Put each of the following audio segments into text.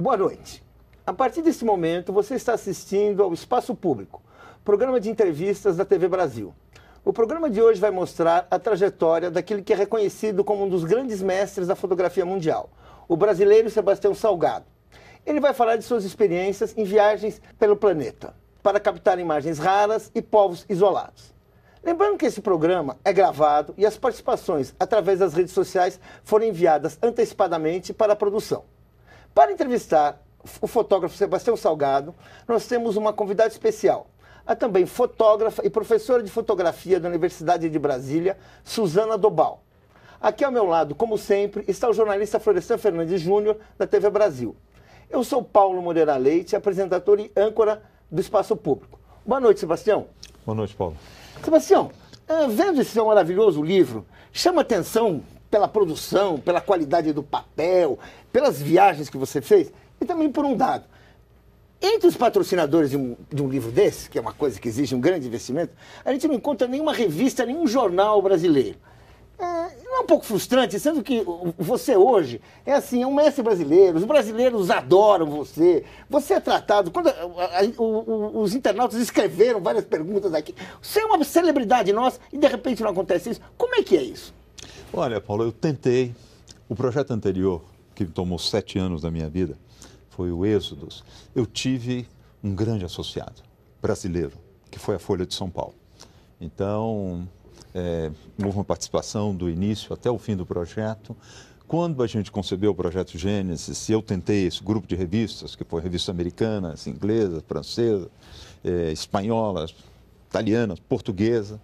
Boa noite. A partir desse momento, você está assistindo ao Espaço Público, programa de entrevistas da TV Brasil. O programa de hoje vai mostrar a trajetória daquele que é reconhecido como um dos grandes mestres da fotografia mundial, o brasileiro Sebastião Salgado. Ele vai falar de suas experiências em viagens pelo planeta, para captar imagens raras e povos isolados. Lembrando que esse programa é gravado e as participações através das redes sociais foram enviadas antecipadamente para a produção. Para entrevistar o fotógrafo Sebastião Salgado, nós temos uma convidada especial. A também fotógrafa e professora de fotografia da Universidade de Brasília, Suzana Dobal. Aqui ao meu lado, como sempre, está o jornalista Florestan Fernandes Júnior, da TV Brasil. Eu sou Paulo Moreira Leite, apresentador e âncora do Espaço Público. Boa noite, Sebastião. Boa noite, Paulo. Sebastião, ah, vendo esse seu maravilhoso livro, chama atenção pela produção, pela qualidade do papel, pelas viagens que você fez e também por um dado. Entre os patrocinadores de um, de um, livro desse, que é uma coisa que exige um grande investimento, a gente não encontra nenhuma revista, nenhum jornal brasileiro. É, não é um pouco frustrante, sendo que você hoje é assim, é um mestre brasileiro, os brasileiros adoram você, você é tratado. Quando a, a, o, os internautas escreveram várias perguntas aqui, você é uma celebridade nossa e de repente não acontece isso. Como é que é isso? Olha, Paulo, eu tentei. O projeto anterior, que tomou sete anos da minha vida, foi o Êxodos. Eu tive um grande associado brasileiro, que foi a Folha de São Paulo. Então, é, houve uma participação do início até o fim do projeto. Quando a gente concebeu o projeto Gênesis, eu tentei esse grupo de revistas, que foi revistas americanas, inglesas, francesas, é, espanholas, italianas, portuguesas,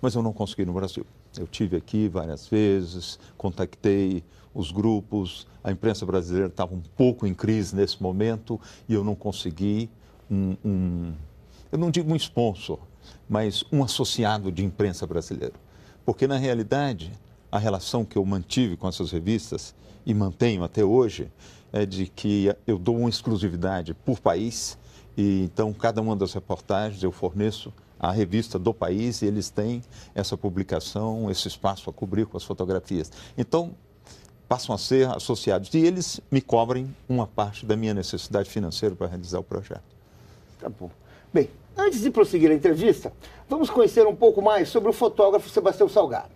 mas eu não consegui no Brasil. Eu tive aqui várias vezes, contactei os grupos, a imprensa brasileira estava um pouco em crise nesse momento e eu não consegui um, um eu não digo um sponsor, mas um associado de imprensa brasileiro. Porque, na realidade, a relação que eu mantive com essas revistas e mantenho até hoje é de que eu dou uma exclusividade por país e então cada uma das reportagens eu forneço a revista do país e eles têm essa publicação, esse espaço a cobrir com as fotografias. Então, passam a ser associados e eles me cobrem uma parte da minha necessidade financeira para realizar o projeto. Tá bom. Bem, antes de prosseguir a entrevista, vamos conhecer um pouco mais sobre o fotógrafo Sebastião Salgado.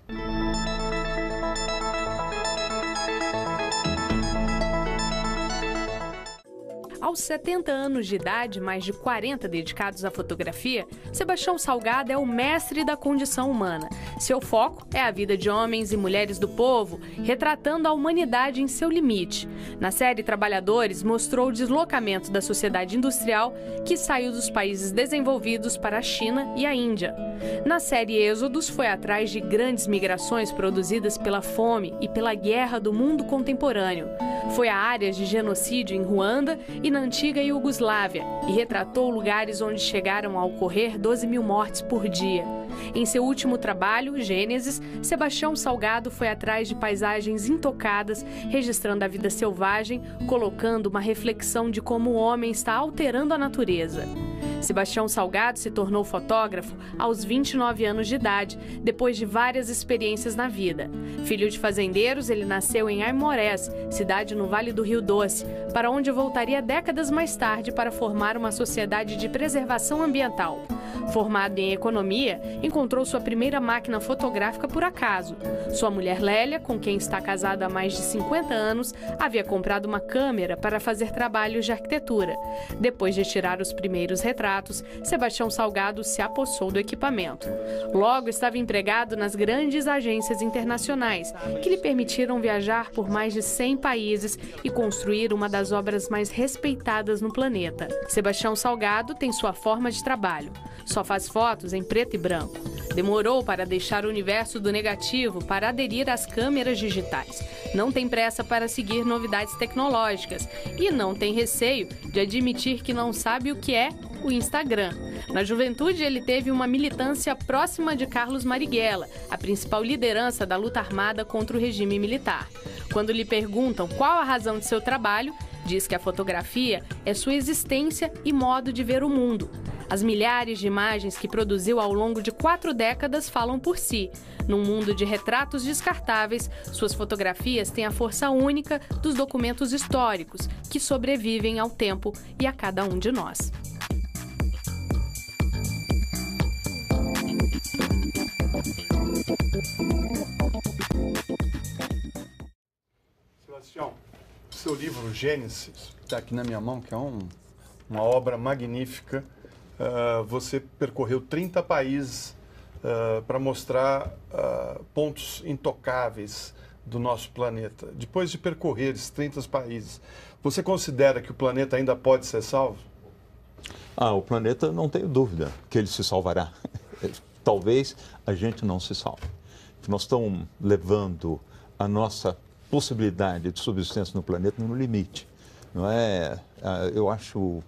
Aos 70 anos de idade, mais de 40 dedicados à fotografia, Sebastião Salgado é o mestre da condição humana. Seu foco é a vida de homens e mulheres do povo, retratando a humanidade em seu limite. Na série Trabalhadores, mostrou o deslocamento da sociedade industrial que saiu dos países desenvolvidos para a China e a Índia. Na série Êxodos, foi atrás de grandes migrações produzidas pela fome e pela guerra do mundo contemporâneo. Foi a áreas de genocídio em Ruanda e na antiga Iugoslávia e retratou lugares onde chegaram a ocorrer 12 mil mortes por dia. Em seu último trabalho, Gênesis, Sebastião Salgado foi atrás de paisagens intocadas, registrando a vida selvagem, colocando uma reflexão de como o homem está alterando a natureza. Sebastião Salgado se tornou fotógrafo aos 29 anos de idade, depois de várias experiências na vida. Filho de fazendeiros, ele nasceu em Aimorés, cidade no Vale do Rio Doce, para onde voltaria décadas mais tarde para formar uma sociedade de preservação ambiental. Formado em economia, encontrou sua primeira máquina fotográfica por acaso. Sua mulher Lélia, com quem está casada há mais de 50 anos, havia comprado uma câmera para fazer trabalhos de arquitetura. Depois de tirar os primeiros retratos, Sebastião Salgado se apossou do equipamento. Logo estava empregado nas grandes agências internacionais, que lhe permitiram viajar por mais de 100 países e construir uma das obras mais respeitadas no planeta. Sebastião Salgado tem sua forma de trabalho. Só faz fotos em preto e branco. Demorou para deixar o universo do negativo para aderir às câmeras digitais. Não tem pressa para seguir novidades tecnológicas e não tem receio de admitir que não sabe o que é o Instagram. Na juventude, ele teve uma militância próxima de Carlos Marighella, a principal liderança da luta armada contra o regime militar. Quando lhe perguntam qual a razão de seu trabalho, Diz que a fotografia é sua existência e modo de ver o mundo. As milhares de imagens que produziu ao longo de quatro décadas falam por si. Num mundo de retratos descartáveis, suas fotografias têm a força única dos documentos históricos, que sobrevivem ao tempo e a cada um de nós. Sebastião seu livro Gênesis, que está aqui na minha mão, que é um, uma obra magnífica, uh, você percorreu 30 países uh, ah, para mostrar uh, pontos intocáveis do nosso planeta. Depois de percorrer esses 30 países, você considera que o planeta ainda pode ser salvo? Ah, o planeta não tenho dúvida que ele se salvará. Talvez a gente não se salve. Nós estamos levando a nossa possibilidade de subsistência no planeta no limite. Não é? Ah, eu acho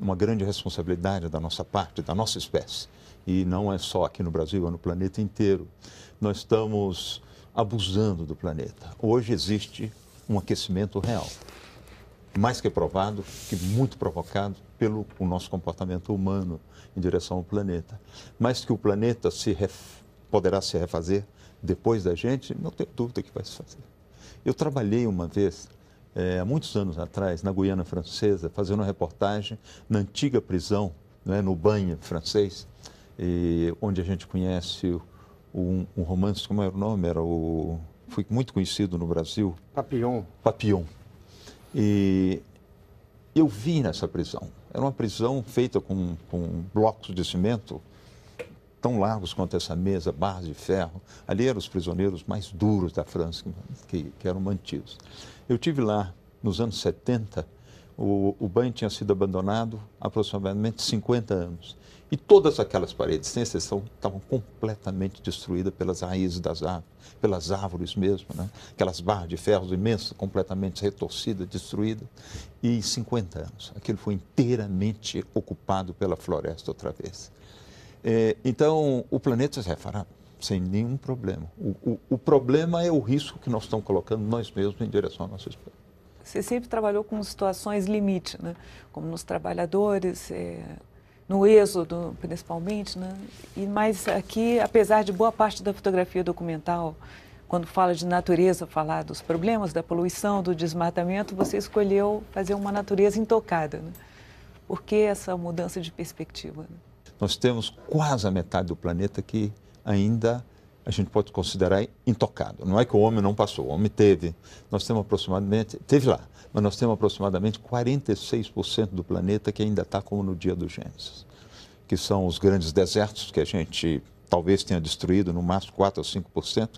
uma grande responsabilidade da nossa parte, da nossa espécie. E não é só aqui no Brasil, é no planeta inteiro. Nós estamos abusando do planeta. Hoje existe um aquecimento real, mais que provado, que muito provocado pelo o nosso comportamento humano em direção ao planeta. Mas que o planeta se ref, poderá se refazer depois da gente, não tenho dúvida que vai se fazer. Eu trabalhei uma vez, é, há muitos anos atrás, na Guiana Francesa, fazendo uma reportagem na antiga prisão, né, no banho francês, e, onde a gente conhece um, um romance, como era o nome? Era o, foi muito conhecido no Brasil. Papillon. Papillon. E eu vi nessa prisão. Era uma prisão feita com, com blocos de cimento tão largos quanto essa mesa, barras de ferro. Ali eram os prisioneiros mais duros da França que, que eram mantidos. Eu tive lá nos anos 70, o, o banho tinha sido abandonado há aproximadamente 50 anos. E todas aquelas paredes, sem exceção, estavam completamente destruídas pelas raízes das árvores, pelas árvores mesmo, né? aquelas barras de ferro imensas, completamente retorcidas, destruídas. E em 50 anos, aquilo foi inteiramente ocupado pela floresta outra vez. É, então, o planeta se refará sem nenhum problema. O, o, o, problema é o risco que nós estamos colocando nós mesmos em direção à nossa espécie. Você sempre trabalhou com situações limite, né? como nos trabalhadores, é, no êxodo, principalmente. Né? E Mas aqui, apesar de boa parte da fotografia documental, quando fala de natureza, falar dos problemas da poluição, do desmatamento, você escolheu fazer uma natureza intocada. Né? Por que essa mudança de perspectiva? Né? nós temos quase a metade do planeta que ainda a gente pode considerar intocado. Não é que o homem não passou, o homem teve. Nós temos aproximadamente, teve lá, mas nós temos aproximadamente 46% do planeta que ainda está como no dia do Gênesis, que são os grandes desertos que a gente talvez tenha destruído no máximo 4 ou 5%,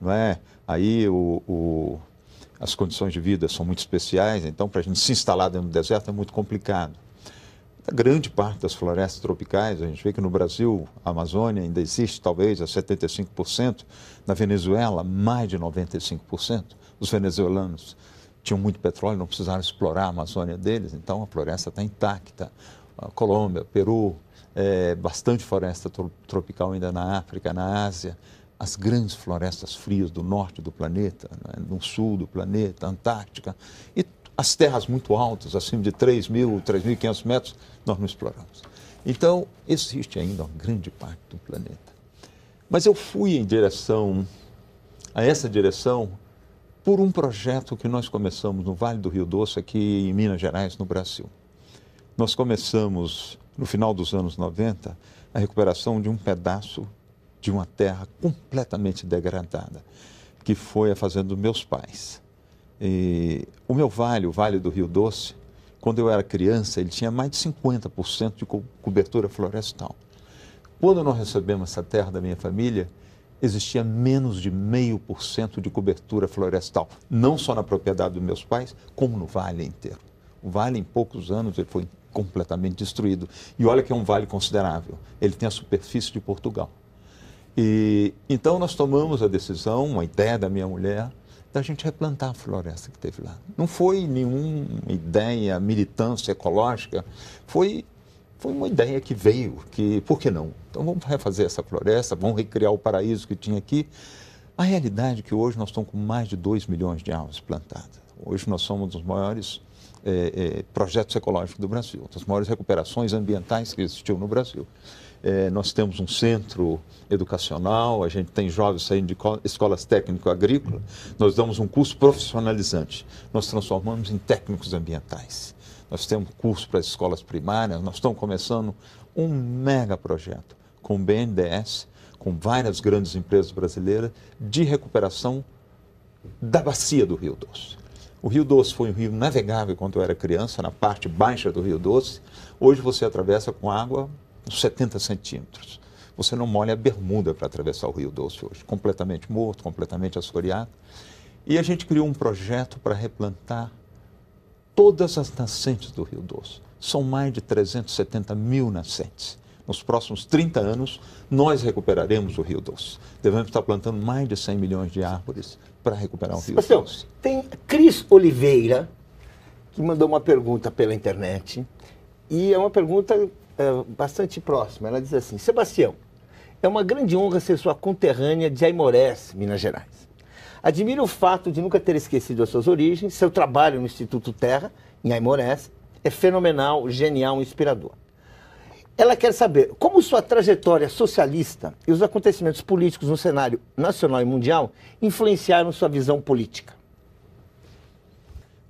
não é? Aí o, o as condições de vida são muito especiais, então para a gente se instalar dentro do deserto é muito complicado grande parte das florestas tropicais, a gente vê que no Brasil, a Amazônia ainda existe talvez a 75%, na Venezuela, mais de 95%. Os venezuelanos tinham muito petróleo, não precisaram explorar a Amazônia deles, então a floresta está intacta. A Colômbia, Peru, é, bastante floresta tropical ainda na África, na Ásia, as grandes florestas frias do norte do planeta, né, sul do planeta, Antártica, e as terras muito altas, acima de 3 mil, 3.500 metros, nós não exploramos. Então, existe ainda uma grande parte do planeta. Mas eu fui em direção a essa direção por um projeto que nós começamos no Vale do Rio Doce, aqui em Minas Gerais, no Brasil. Nós começamos, no final dos anos 90, a recuperação de um pedaço de uma terra completamente degradada, que foi a fazenda dos meus pais. E, o meu vale, o Vale do Rio Doce, quando eu era criança, ele tinha mais de 50% de co cobertura florestal. Quando nós recebemos essa terra da minha família, existia menos de meio por cento de cobertura florestal, não só na propriedade dos meus pais, como no vale inteiro. O vale, em poucos anos, ele foi completamente destruído. E olha que é um vale considerável. Ele tem a superfície de Portugal. E então nós tomamos a decisão, uma ideia da minha mulher, da então, gente replantar a floresta que teve lá. Não foi nenhuma ideia militância ecológica, foi foi uma ideia que veio, que por que não? Então vamos refazer essa floresta, vamos recriar o paraíso que tinha aqui. A realidade é que hoje nós estamos com mais de 2 milhões de árvores plantadas. Hoje nós somos um dos maiores é, é, projetos ecológicos do Brasil, das maiores recuperações ambientais que existiu no Brasil. É, nós temos um centro educacional, a gente tem jovens saindo de escolas técnico-agrícolas, nós damos um curso profissionalizante, nós transformamos em técnicos ambientais. Nós temos curso para as escolas primárias, nós estamos começando um mega projeto com o BNDES, com várias grandes empresas brasileiras, de recuperação da bacia do Rio Doce. O Rio Doce foi um rio navegável quando eu era criança, na parte baixa do Rio Doce. Hoje você atravessa com água uns 70 centímetros. Você não molha a bermuda para atravessar o Rio Doce hoje, completamente morto, completamente assoreado. E a gente criou um projeto para replantar todas as nascentes do Rio Doce. São mais de 370 mil nascentes. Nos próximos 30 anos, nós recuperaremos o Rio Doce. Devemos estar plantando mais de 100 milhões de árvores para recuperar o Rio Pastor, Doce. Tem Cris Oliveira, que mandou uma pergunta pela internet. E é uma pergunta uh, bastante próxima. Ela diz assim: Sebastião, é uma grande honra ser sua conterrânea de Aimorés, Minas Gerais. Admiro o fato de nunca ter esquecido as suas origens. Seu trabalho no Instituto Terra, em Aimorés, é fenomenal, genial, inspirador. Ela quer saber como sua trajetória socialista e os acontecimentos políticos no cenário nacional e mundial influenciaram sua visão política.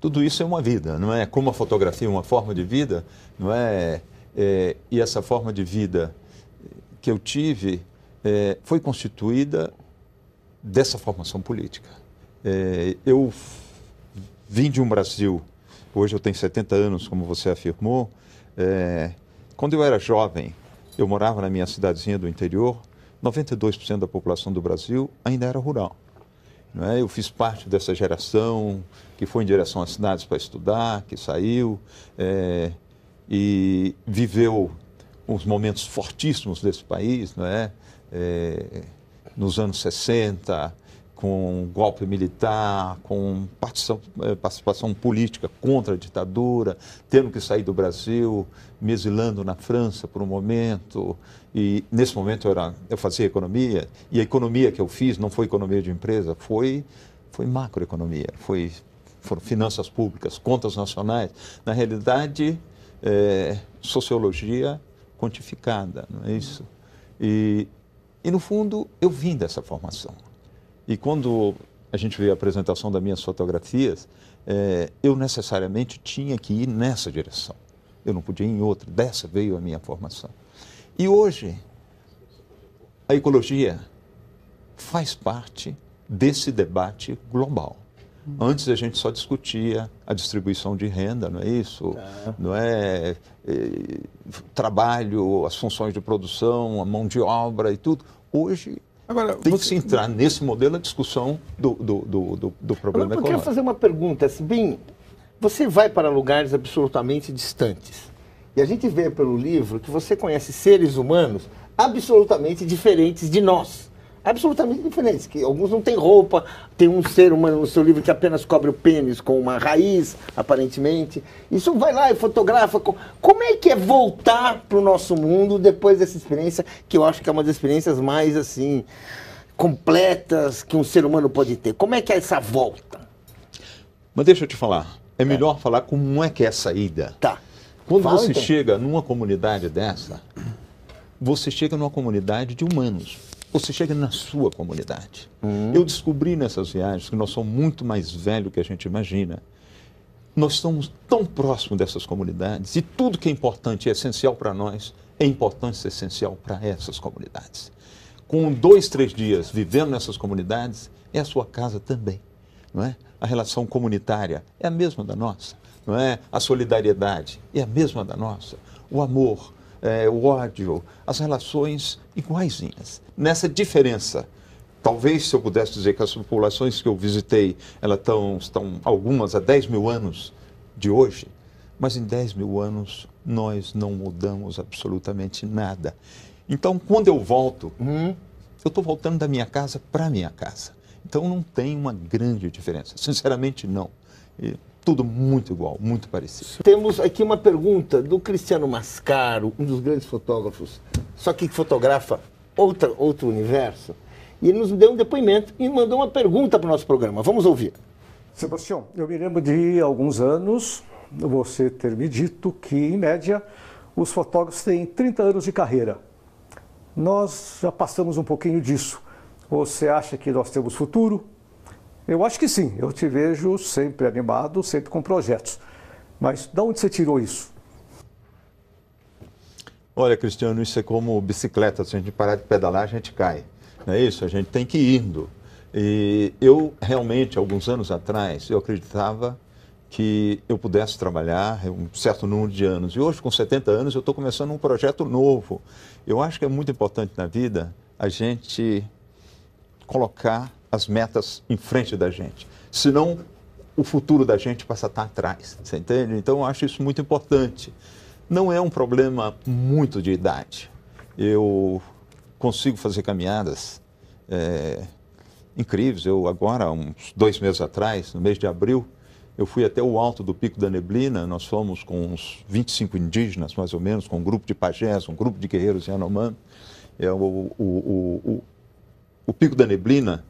Tudo isso é uma vida, não é? Como a fotografia é uma forma de vida, não é? é, e essa forma de vida que eu tive é, foi constituída dessa formação política. É, eu vim de um Brasil, hoje eu tenho 70 anos, como você afirmou. É, quando eu era jovem, eu morava na minha cidadezinha do interior, 92% da população do Brasil ainda era rural. É? Eu fiz parte dessa geração que foi em direção às cidades para estudar, que saiu. É, e viveu uns momentos fortíssimos desse país, não é? é nos anos 60, com um golpe militar, com é, participação, política contra a ditadura, tendo que sair do Brasil, me exilando na França por um momento. E nesse momento eu, era, eu fazia economia, e a economia que eu fiz não foi economia de empresa, foi, foi macroeconomia, foi, foram finanças públicas, contas nacionais. Na realidade, é, sociologia quantificada, não é isso? E, e, no fundo, eu vim dessa formação. E quando a gente vê a apresentação das minhas fotografias, é, eu necessariamente tinha que ir nessa direção. Eu não podia ir em outra. Dessa veio a minha formação. E hoje, a ecologia faz parte desse debate global. Antes a gente só discutia a distribuição de renda, não é isso? Tá. Não é, é, trabalho, as funções de produção, a mão de obra e tudo. Hoje Agora, tem você... que se entrar nesse modelo a discussão do, do, do, do, do problema Agora, eu econômico. Eu quero fazer uma pergunta, assim, bem, você vai para lugares absolutamente distantes. E a gente vê pelo livro que você conhece seres humanos absolutamente diferentes de nós absolutamente diferentes. Que alguns não têm roupa, tem um ser humano no seu livro que apenas cobre o pênis com uma raiz, aparentemente. Isso vai lá e fotografa. Como é que é voltar para o nosso mundo depois dessa experiência, que eu acho que é uma das experiências mais assim completas que um ser humano pode ter? Como é que é essa volta? Mas deixa eu te falar. É, é. melhor é. falar como é que é a saída. Tá. Quando Fala, você então. chega numa comunidade dessa, você chega numa comunidade de humanos você chega na sua comunidade. Uhum. Eu descobri nessas viagens que nós somos muito mais velhos que a gente imagina. Nós estamos tão próximos dessas comunidades e tudo que é importante e é essencial para nós é importante e essencial para essas comunidades. Com dois, três dias vivendo nessas comunidades, é a sua casa também, não é? A relação comunitária é a mesma da nossa, não é? A solidariedade é a mesma da nossa, o amor, é, o ódio, as relações iguaizinhas. Nessa diferença, talvez se eu pudesse dizer que as populações que eu visitei, elas estão, estão algumas há 10 mil anos de hoje, mas em 10 mil anos nós não mudamos absolutamente nada. Então, quando eu volto, uhum. eu estou voltando da minha casa para a minha casa. Então, não tem uma grande diferença. Sinceramente, não. E tudo muito igual, muito parecido. Temos aqui uma pergunta do Cristiano Mascaro, um dos grandes fotógrafos, só que fotografa outra, outro universo, e ele nos deu um depoimento e mandou uma pergunta para o nosso programa. Vamos ouvir. Sebastião, eu me lembro de alguns anos você ter me dito que, em média, os fotógrafos têm 30 anos de carreira. Nós já passamos um pouquinho disso. Você acha que nós temos futuro? Eu acho que sim, eu te vejo sempre animado, sempre com projetos. Mas de onde você tirou isso? Olha, Cristiano, isso é como bicicleta, se a gente parar de pedalar, a gente cai. Não é isso? A gente tem que ir indo. E eu realmente, alguns anos atrás, eu acreditava que eu pudesse trabalhar um certo número de anos. E hoje, com 70 anos, eu estou começando um projeto novo. Eu acho que é muito importante na vida a gente colocar as metas em frente da gente. Senão, o futuro da gente passa a estar atrás. Você entende? Então, eu acho isso muito importante. Não é um problema muito de idade. Eu consigo fazer caminhadas é, incríveis. Eu, agora, uns dois meses atrás, no mês de abril, eu fui até o alto do Pico da Neblina, nós fomos com uns 25 indígenas, mais ou menos, com um grupo de pajés, um grupo de guerreiros Yanomami. É, o, o, o, o, Pico da Neblina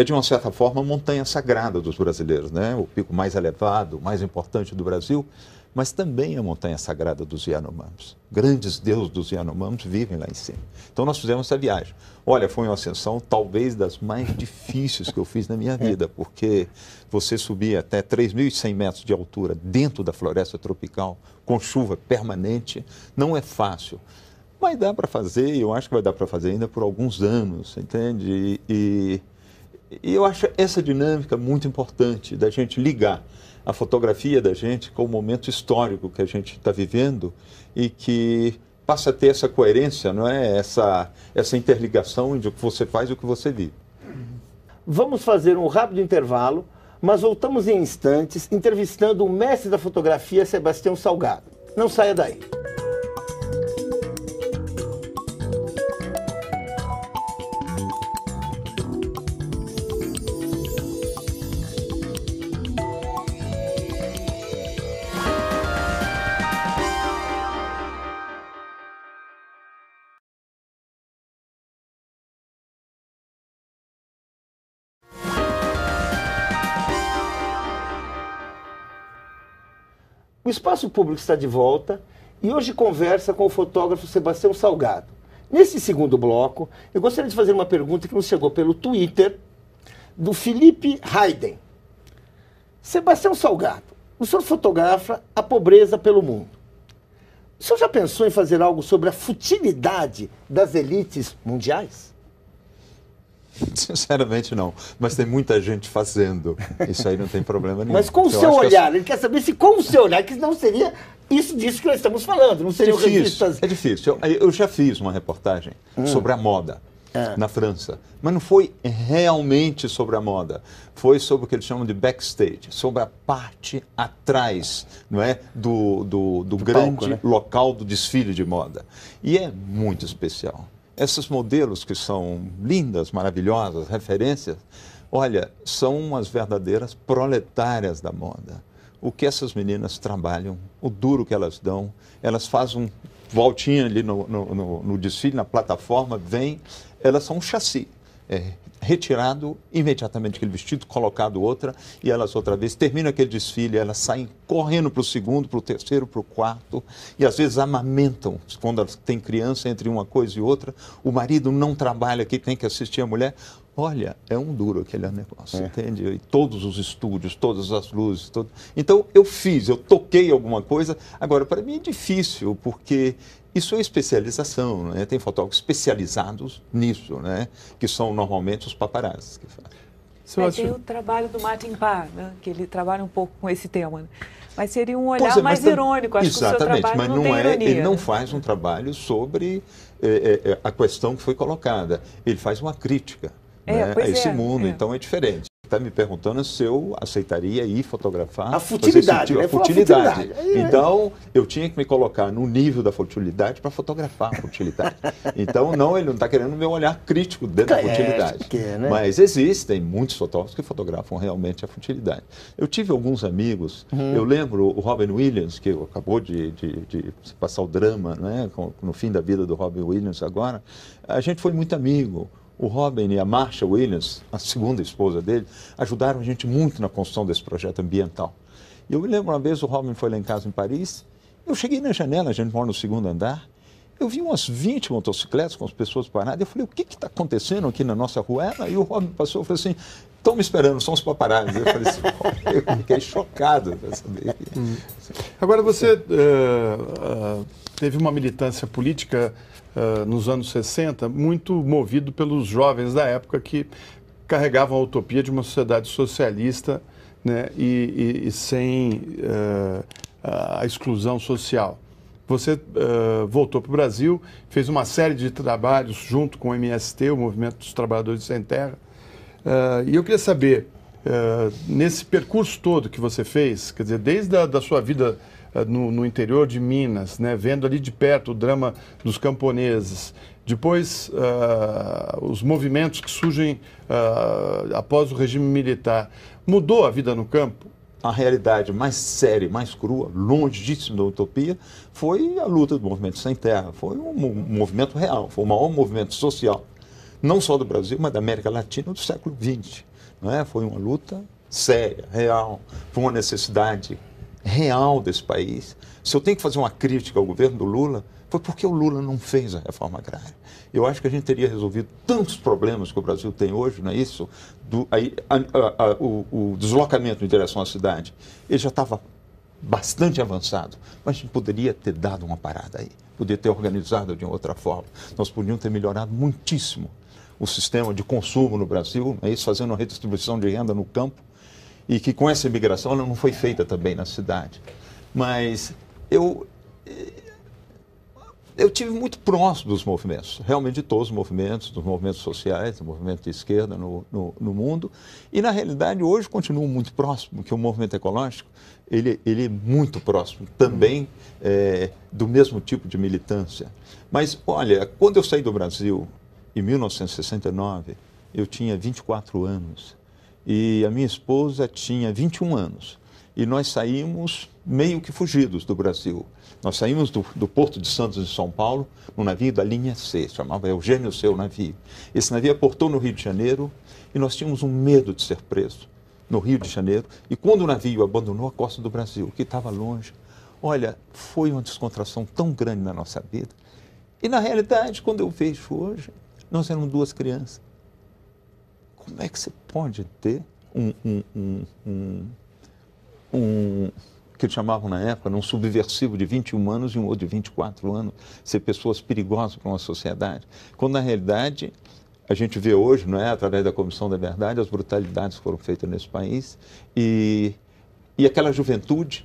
é, de uma certa forma, a montanha sagrada dos brasileiros, né? o pico mais elevado, mais importante do Brasil, mas também a montanha sagrada dos Yanomamis. Grandes deuses dos Yanomamis vivem lá em cima. Então nós fizemos essa viagem. Olha, foi uma ascensão talvez das mais difíceis que eu fiz na minha é. vida, porque você subia até 3.100 metros de altura dentro da floresta tropical, com chuva permanente, não é fácil. Mas dá para fazer, e eu acho que vai dar para fazer ainda por alguns anos, entende? e, e e eu acho essa dinâmica muito importante da gente ligar a fotografia da gente com o momento histórico que a gente está vivendo e que passa a ter essa coerência, não é? Essa, essa interligação entre o que você faz e o que você vive. Vamos fazer um rápido intervalo, mas voltamos em instantes entrevistando o mestre da fotografia, Sebastião Salgado. Não saia daí. O espaço público está de volta e hoje conversa com o fotógrafo Sebastião Salgado. Nesse segundo bloco, eu gostaria de fazer uma pergunta que nos chegou pelo Twitter do Felipe Hayden. Sebastião Salgado, o senhor fotografa a pobreza pelo mundo. O senhor já pensou em fazer algo sobre a futilidade das elites mundiais? Sinceramente, não. Mas tem muita gente fazendo. Isso aí não tem problema nenhum. Mas com o seu é olhar, que... ele quer saber se com o seu olhar, que não seria isso disso que nós estamos falando, não seria é difícil, revistas... É difícil. Eu, eu, já fiz uma reportagem hum. sobre a moda. É. Na França. Mas não foi realmente sobre a moda. Foi sobre o que eles chamam de backstage, sobre a parte atrás não é? do, do, do, do grande palco, né? local do desfile de moda. E é muito especial. Esses modelos que são lindas, maravilhosas, referências, olha, são umas verdadeiras proletárias da moda. O que essas meninas trabalham, o duro que elas dão, elas fazem um voltinha ali no, no, no, no desfile, na plataforma, vem, elas são um chassi. É, retirado imediatamente aquele vestido, colocado outra, e elas outra vez terminam aquele desfile, elas saem correndo para o segundo, para o terceiro, para o quarto, e às vezes amamentam, quando elas têm criança entre uma coisa e outra, o marido não trabalha aqui, tem que assistir a mulher. Olha, é um duro aquele negócio, é. entende? E todos os estúdios, todas as luzes, todo... então eu fiz, eu toquei alguma coisa. Agora, para mim é difícil, porque isso é especialização, né? tem fotógrafos especializados nisso, né? que são normalmente os paparazzi que fazem. É, Tem o trabalho do Martin Parr, né? que ele trabalha um pouco com esse tema. Né? Mas seria um olhar é, mais tam... irônico, acho Exatamente, que mas não, não é, ironia, ele não né? faz um trabalho sobre é, é, é, a questão que foi colocada. Ele faz uma crítica. É, né, a esse é, mundo, então é diferente está me perguntando se eu aceitaria ir fotografar. A futilidade, né? A futilidade. É. Então, eu tinha que me colocar no nível da futilidade para fotografar a futilidade. então, não, ele não está querendo o meu olhar crítico dentro é, da futilidade. Que, né? Mas existem muitos fotógrafos que fotografam realmente a futilidade. Eu tive alguns amigos, uhum. eu lembro o Robin Williams, que acabou de, de, de passar o drama né, no fim da vida do Robin Williams agora, a gente foi muito amigo. O Robin e a Marsha Williams, a segunda esposa dele, ajudaram a gente muito na construção desse projeto ambiental. E eu me lembro uma vez, o Robin foi lá em casa em Paris, eu cheguei na janela, a gente mora no segundo andar, eu vi umas 20 motocicletas com as pessoas paradas. Eu falei, o que está acontecendo aqui na nossa ruela? E o Robin passou e falou assim, estão me esperando, são os paparazzi. Eu falei assim, eu fiquei chocado. Saber. Hum. Agora, você eh, eh, teve uma militância política eh, nos anos 60, muito movido pelos jovens da época que carregavam a utopia de uma sociedade socialista né, e, e, e sem uh, a exclusão social. Você uh, voltou para o Brasil, fez uma série de trabalhos junto com o MST, o Movimento dos Trabalhadores Sem Terra. Uh, e eu queria saber, nesse percurso todo que você fez, quer dizer, desde a da sua vida eh, no, no, interior de Minas, né, vendo ali de perto o drama dos camponeses. Depois, uh, os movimentos que surgem uh, após o regime militar. Mudou a vida no campo? A realidade mais séria, mais crua, longe disso da utopia, foi a luta do movimento sem terra. Foi um movimento real, foi o maior movimento social, não só do Brasil, mas da América Latina do século XX. É? Foi uma luta séria, real, foi uma necessidade real desse país. Se eu tenho que fazer uma crítica ao governo do Lula, foi porque o Lula não fez a reforma agrária. Eu acho que a gente teria resolvido tantos problemas que o Brasil tem hoje, não é isso? Do, aí, a, a, a, o, o, deslocamento em direção à cidade, ele já estava bastante avançado, mas a gente poderia ter dado uma parada aí, poderia ter organizado de outra forma. Nós podíamos ter melhorado muitíssimo o sistema de consumo no Brasil, não é isso? Fazendo uma redistribuição de renda no campo, e que com essa imigração ela não foi feita também na cidade. Mas eu eh, eu tive muito próximo dos movimentos, realmente de todos os movimentos, dos movimentos sociais, do movimento de esquerda no, no, no mundo. E, na realidade, hoje continuo muito próximo, que o movimento ecológico, ele, ele é muito próximo também é, do mesmo tipo de militância. Mas, olha, quando eu saí do Brasil, em 1969, eu tinha 24 anos e a minha esposa tinha 21 anos. E nós saímos meio que fugidos do Brasil. Nós saímos do, do porto de Santos, em São Paulo, no navio da linha C, chamava Eugênio Seu Navio. Esse navio aportou no Rio de Janeiro e nós tínhamos um medo de ser preso no Rio de Janeiro. E quando o navio abandonou a costa do Brasil, que estava longe, olha, foi uma descontração tão grande na nossa vida. E na realidade, quando eu vejo hoje, nós éramos duas crianças como é que você pode ter um, um, um, um, um que chamavam na época, um subversivo de 21 anos e um outro de 24 anos, ser pessoas perigosas para uma sociedade, quando na realidade a gente vê hoje, não é, através da Comissão da Verdade, as brutalidades que foram feitas nesse país e, e aquela juventude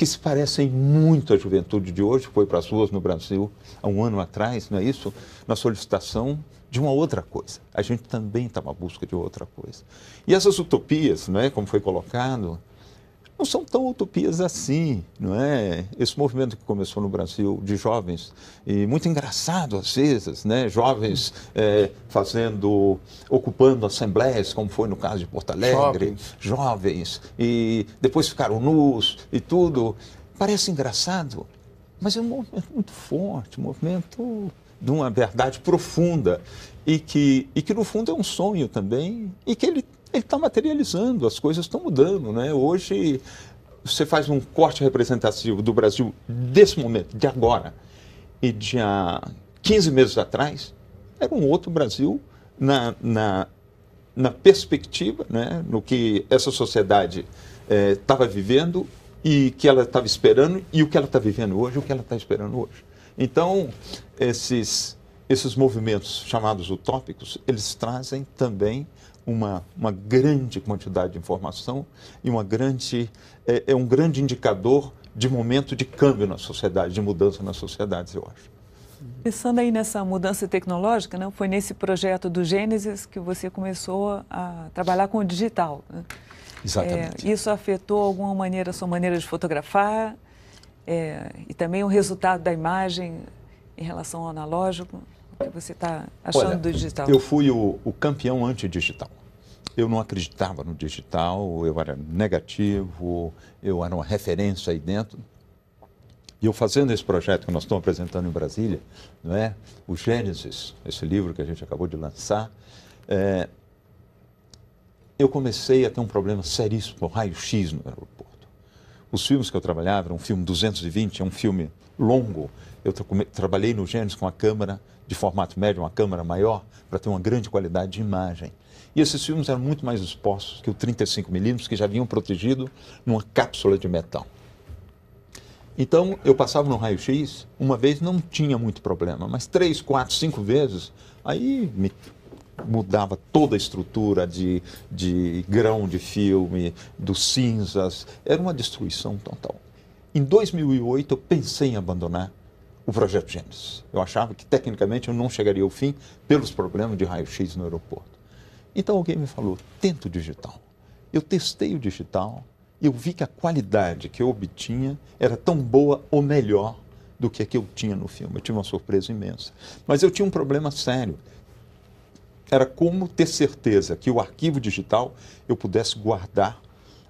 que se parecem muito à juventude de hoje, foi para as ruas no Brasil há um ano atrás, não é isso? Na solicitação de uma outra coisa. A gente também está na busca de outra coisa. E essas utopias, não é, como foi colocado, não são tão utopias assim, não é? Esse movimento que começou no Brasil de jovens, e muito engraçado às vezes, né? Jovens é, fazendo, ocupando assembleias, como foi no caso de Porto Alegre, jovens, jovens e depois ficaram nus e tudo. Parece engraçado, mas é um movimento muito forte, um movimento de uma verdade profunda e que, e que no fundo é um sonho também e que ele ele está materializando, as coisas estão mudando. Né? Hoje você faz um corte representativo do Brasil desse momento, de agora, e de há 15 meses atrás, era um outro Brasil na, na, na perspectiva, né? no que essa sociedade estava eh, vivendo e que ela estava esperando e o que ela está vivendo hoje, o que ela está esperando hoje. Então, esses, esses movimentos chamados utópicos, eles trazem também uma, uma grande quantidade de informação e uma grande, é, é um grande indicador de momento de câmbio na sociedade, de mudança nas sociedades, eu acho. Pensando aí nessa mudança tecnológica, né, foi nesse projeto do Gênesis que você começou a trabalhar com o digital. Né? Exatamente. É, isso afetou alguma maneira a sua maneira de fotografar é, e também o resultado da imagem em relação ao analógico? O que você está achando Olha, do digital? Eu fui o, o campeão digital eu não acreditava no digital, eu era negativo, eu era uma referência aí dentro. E eu fazendo esse projeto que nós estamos apresentando em Brasília, não é? o Gênesis, esse livro que a gente acabou de lançar, é... eu comecei a ter um problema seríssimo, raio-x no aeroporto. Os filmes que eu trabalhava, era um filme 220, é um filme longo. Eu tra trabalhei no Gênesis com uma câmera de formato médio, uma câmera maior, para ter uma grande qualidade de imagem. E esses filmes eram muito mais expostos que o 35mm, que já vinham protegido numa cápsula de metal. Então, eu passava no raio-x, uma vez não tinha muito problema, mas três, quatro, cinco vezes, aí me mudava toda a estrutura de, de grão de filme, dos cinzas, era uma destruição total. Em 2008, eu pensei em abandonar o projeto Gênesis. Eu achava que, tecnicamente, eu não chegaria ao fim pelos problemas de raio-x no aeroporto. Então alguém me falou: tenta o digital. Eu testei o digital e eu vi que a qualidade que eu obtinha era tão boa ou melhor do que a que eu tinha no filme. Eu tive uma surpresa imensa. Mas eu tinha um problema sério. Era como ter certeza que o arquivo digital eu pudesse guardar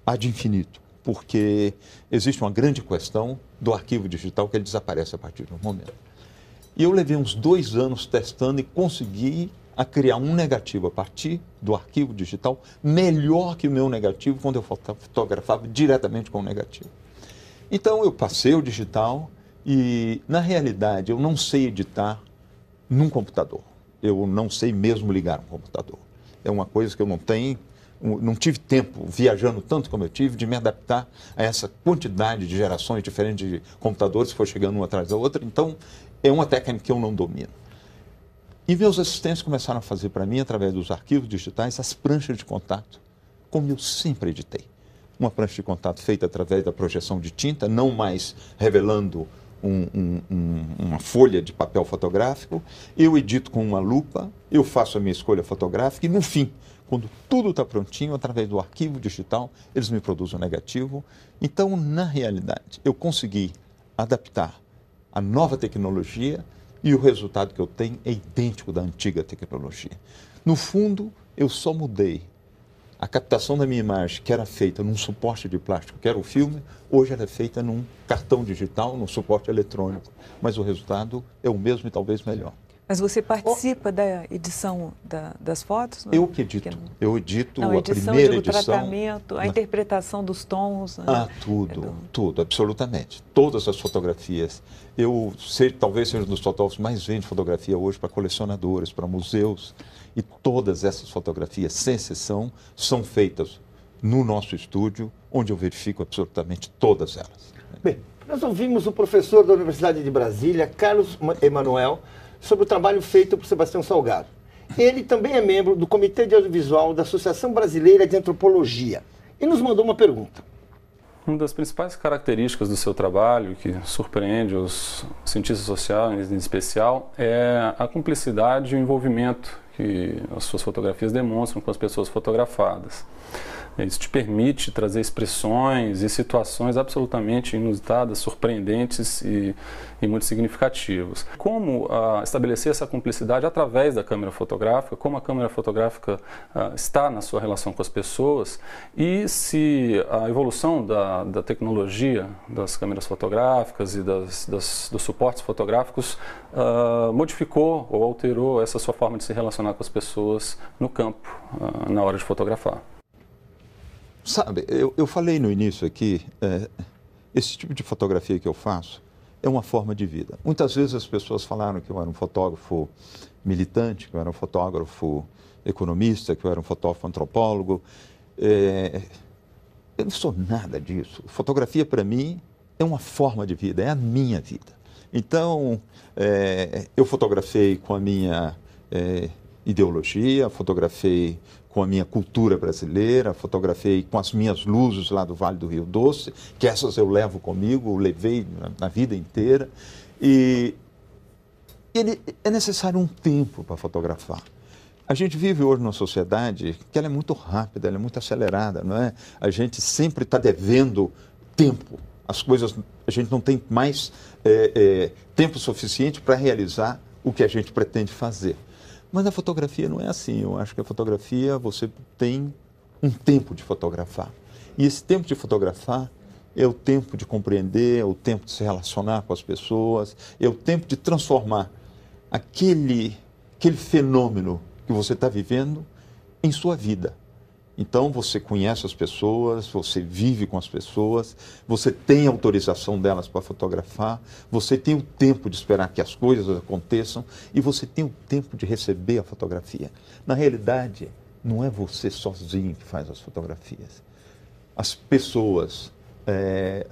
ad infinito. Porque existe uma grande questão do arquivo digital que ele desaparece a partir de um momento. E eu levei uns dois anos testando e consegui a criar um negativo a partir do arquivo digital melhor que o meu negativo quando eu fotografava diretamente com o negativo. Então eu passei o digital e, na realidade, eu não sei editar num computador. Eu não sei mesmo ligar um computador. É uma coisa que eu não tenho, não tive tempo, viajando tanto como eu tive, de me adaptar a essa quantidade de gerações diferentes de computadores que foi chegando uma atrás da outra. Então, é uma técnica que eu não domino. E meus assistentes começaram a fazer para mim, através dos arquivos digitais, as pranchas de contato, como eu sempre editei. Uma prancha de contato feita através da projeção de tinta, não mais revelando um, um, um, uma folha de papel fotográfico. Eu edito com uma lupa, eu faço a minha escolha fotográfica e, no fim, quando tudo está prontinho, através do arquivo digital, eles me produzem o negativo. Então, na realidade, eu consegui adaptar a nova tecnologia e o resultado que eu tenho é idêntico da antiga tecnologia. No fundo, eu só mudei a captação da minha imagem, que era feita num suporte de plástico, que era o filme, hoje ela é feita num cartão digital, num suporte eletrônico. Mas o resultado é o mesmo e talvez melhor. Mas você participa o... da edição da, das fotos? Eu que edito. Eu edito não, a primeira edição. O tratamento, a interpretação dos tons. Né? Ah, tudo, é do... tudo, absolutamente. Todas as fotografias. Eu sei, talvez seja um dos fotógrafos mais vende fotografia hoje para colecionadores, para museus. E todas essas fotografias, sem exceção, são feitas no nosso estúdio, onde eu verifico absolutamente todas elas. Bem, nós ouvimos o professor da Universidade de Brasília, Carlos Emanuel sobre o trabalho feito por Sebastião Salgado. Ele também é membro do Comitê de Audiovisual da Associação Brasileira de Antropologia e nos mandou uma pergunta. Uma das principais características do seu trabalho, que surpreende os cientistas sociais em especial, é a cumplicidade e o envolvimento que as suas fotografias demonstram com as pessoas fotografadas. É, isso te permite trazer expressões e situações absolutamente inusitadas, surpreendentes e, e muito significativos. Como ah, estabelecer essa cumplicidade através da câmera fotográfica, como a câmera fotográfica ah, está na sua relação com as pessoas e se a evolução da, da tecnologia das câmeras fotográficas e das, das dos suportes fotográficos ah, modificou ou alterou essa sua forma de se relacionar com as pessoas no campo ah, na hora de fotografar. Sabe, eu, eu falei no início aqui, é, esse tipo de fotografia que eu faço é uma forma de vida. Muitas vezes as pessoas falaram que eu era um fotógrafo militante, que eu era um fotógrafo economista, que eu era um fotógrafo antropólogo. É, eu não sou nada disso. Fotografia, para mim, é uma forma de vida, é a minha vida. Então, é, eu fotografei com a minha é, ideologia, fotografei com a minha cultura brasileira, fotografei com as minhas luzes lá do Vale do Rio Doce, que essas eu levo comigo, levei na, na vida inteira. E ele, é necessário um tempo para fotografar. A gente vive hoje numa sociedade que ela é muito rápida, ela é muito acelerada, não é? A gente sempre está devendo tempo. As coisas, a gente não tem mais é, é, tempo suficiente para realizar o que a gente pretende fazer. Mas a fotografia não é assim. Eu acho que a fotografia você tem um tempo de fotografar. E esse tempo de fotografar é o tempo de compreender, é o tempo de se relacionar com as pessoas, é o tempo de transformar aquele, aquele fenômeno que você está vivendo em sua vida. Então você conhece as pessoas, você vive com as pessoas, você tem autorização delas para fotografar, você tem o tempo de esperar que as coisas aconteçam e você tem o tempo de receber a fotografia. Na realidade, não é você sozinho que faz as fotografias. As pessoas, é,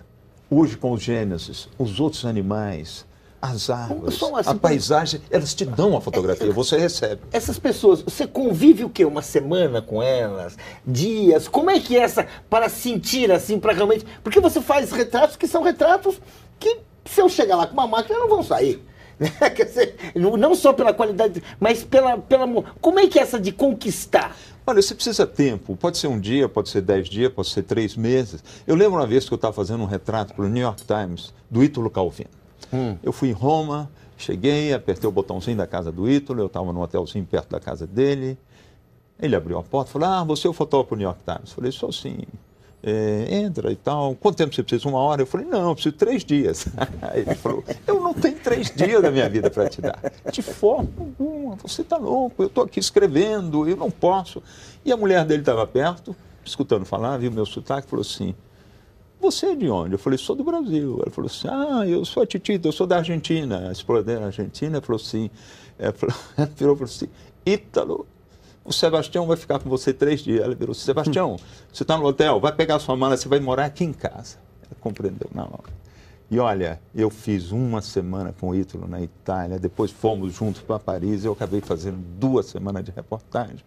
hoje com os gênesis, os outros animais, as árvores, assim, a paisagem, então, elas te dão a fotografia, é, você recebe. Essas pessoas, você convive o quê? Uma semana com elas? Dias? Como é que é essa para sentir assim, para realmente... Porque você faz retratos que são retratos que se eu chegar lá com uma máquina não vão sair. Quer dizer, não só pela qualidade, mas pela, pela... Como é que é essa de conquistar? Olha, você precisa tempo. Pode ser um dia, pode ser dez dias, pode ser três meses. Eu lembro uma vez que eu estava fazendo um retrato para o New York Times do Ítalo Calvino. Hum. Eu fui em Roma, cheguei, apertei o botãozinho da casa do Ítalo, eu estava num hotelzinho perto da casa dele. Ele abriu a porta e falou: Ah, você é o fotógrafo do New York Times? Eu falei: Sou sim. É, entra e tal. Quanto tempo você precisa? Uma hora? Eu falei, não, eu preciso três dias. Ele falou, eu não tenho três dias da minha vida para te dar. De forma alguma, você está louco, eu estou aqui escrevendo, eu não posso. E a mulher dele estava perto, escutando falar, viu meu sotaque, falou assim, você é de onde? Eu falei, sou do Brasil. Ela falou assim, ah, eu sou a Titita, eu sou da Argentina. A exploradeira é argentina falou assim, ela é, falou, falou assim, Ítalo, o Sebastião vai ficar com você três dias. Ela virou, Sebastião, você está no hotel, vai pegar sua mala, você vai morar aqui em casa. Ela compreendeu na hora. E olha, eu fiz uma semana com o Ítalo na Itália, depois fomos juntos para Paris, eu acabei fazendo duas semanas de reportagem.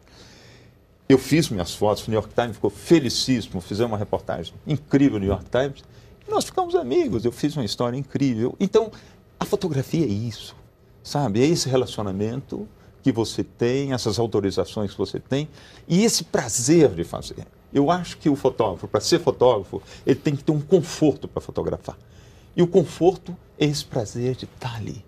Eu fiz minhas fotos, o New York Times ficou felicíssimo, fizemos uma reportagem incrível no New York Times. Nós ficamos amigos, eu fiz uma história incrível. Então, a fotografia é isso, sabe? É esse relacionamento que você tem, essas autorizações que você tem e esse prazer de fazer. Eu acho que o fotógrafo, para ser fotógrafo, ele tem que ter um conforto para fotografar. E o conforto é esse prazer de estar ali,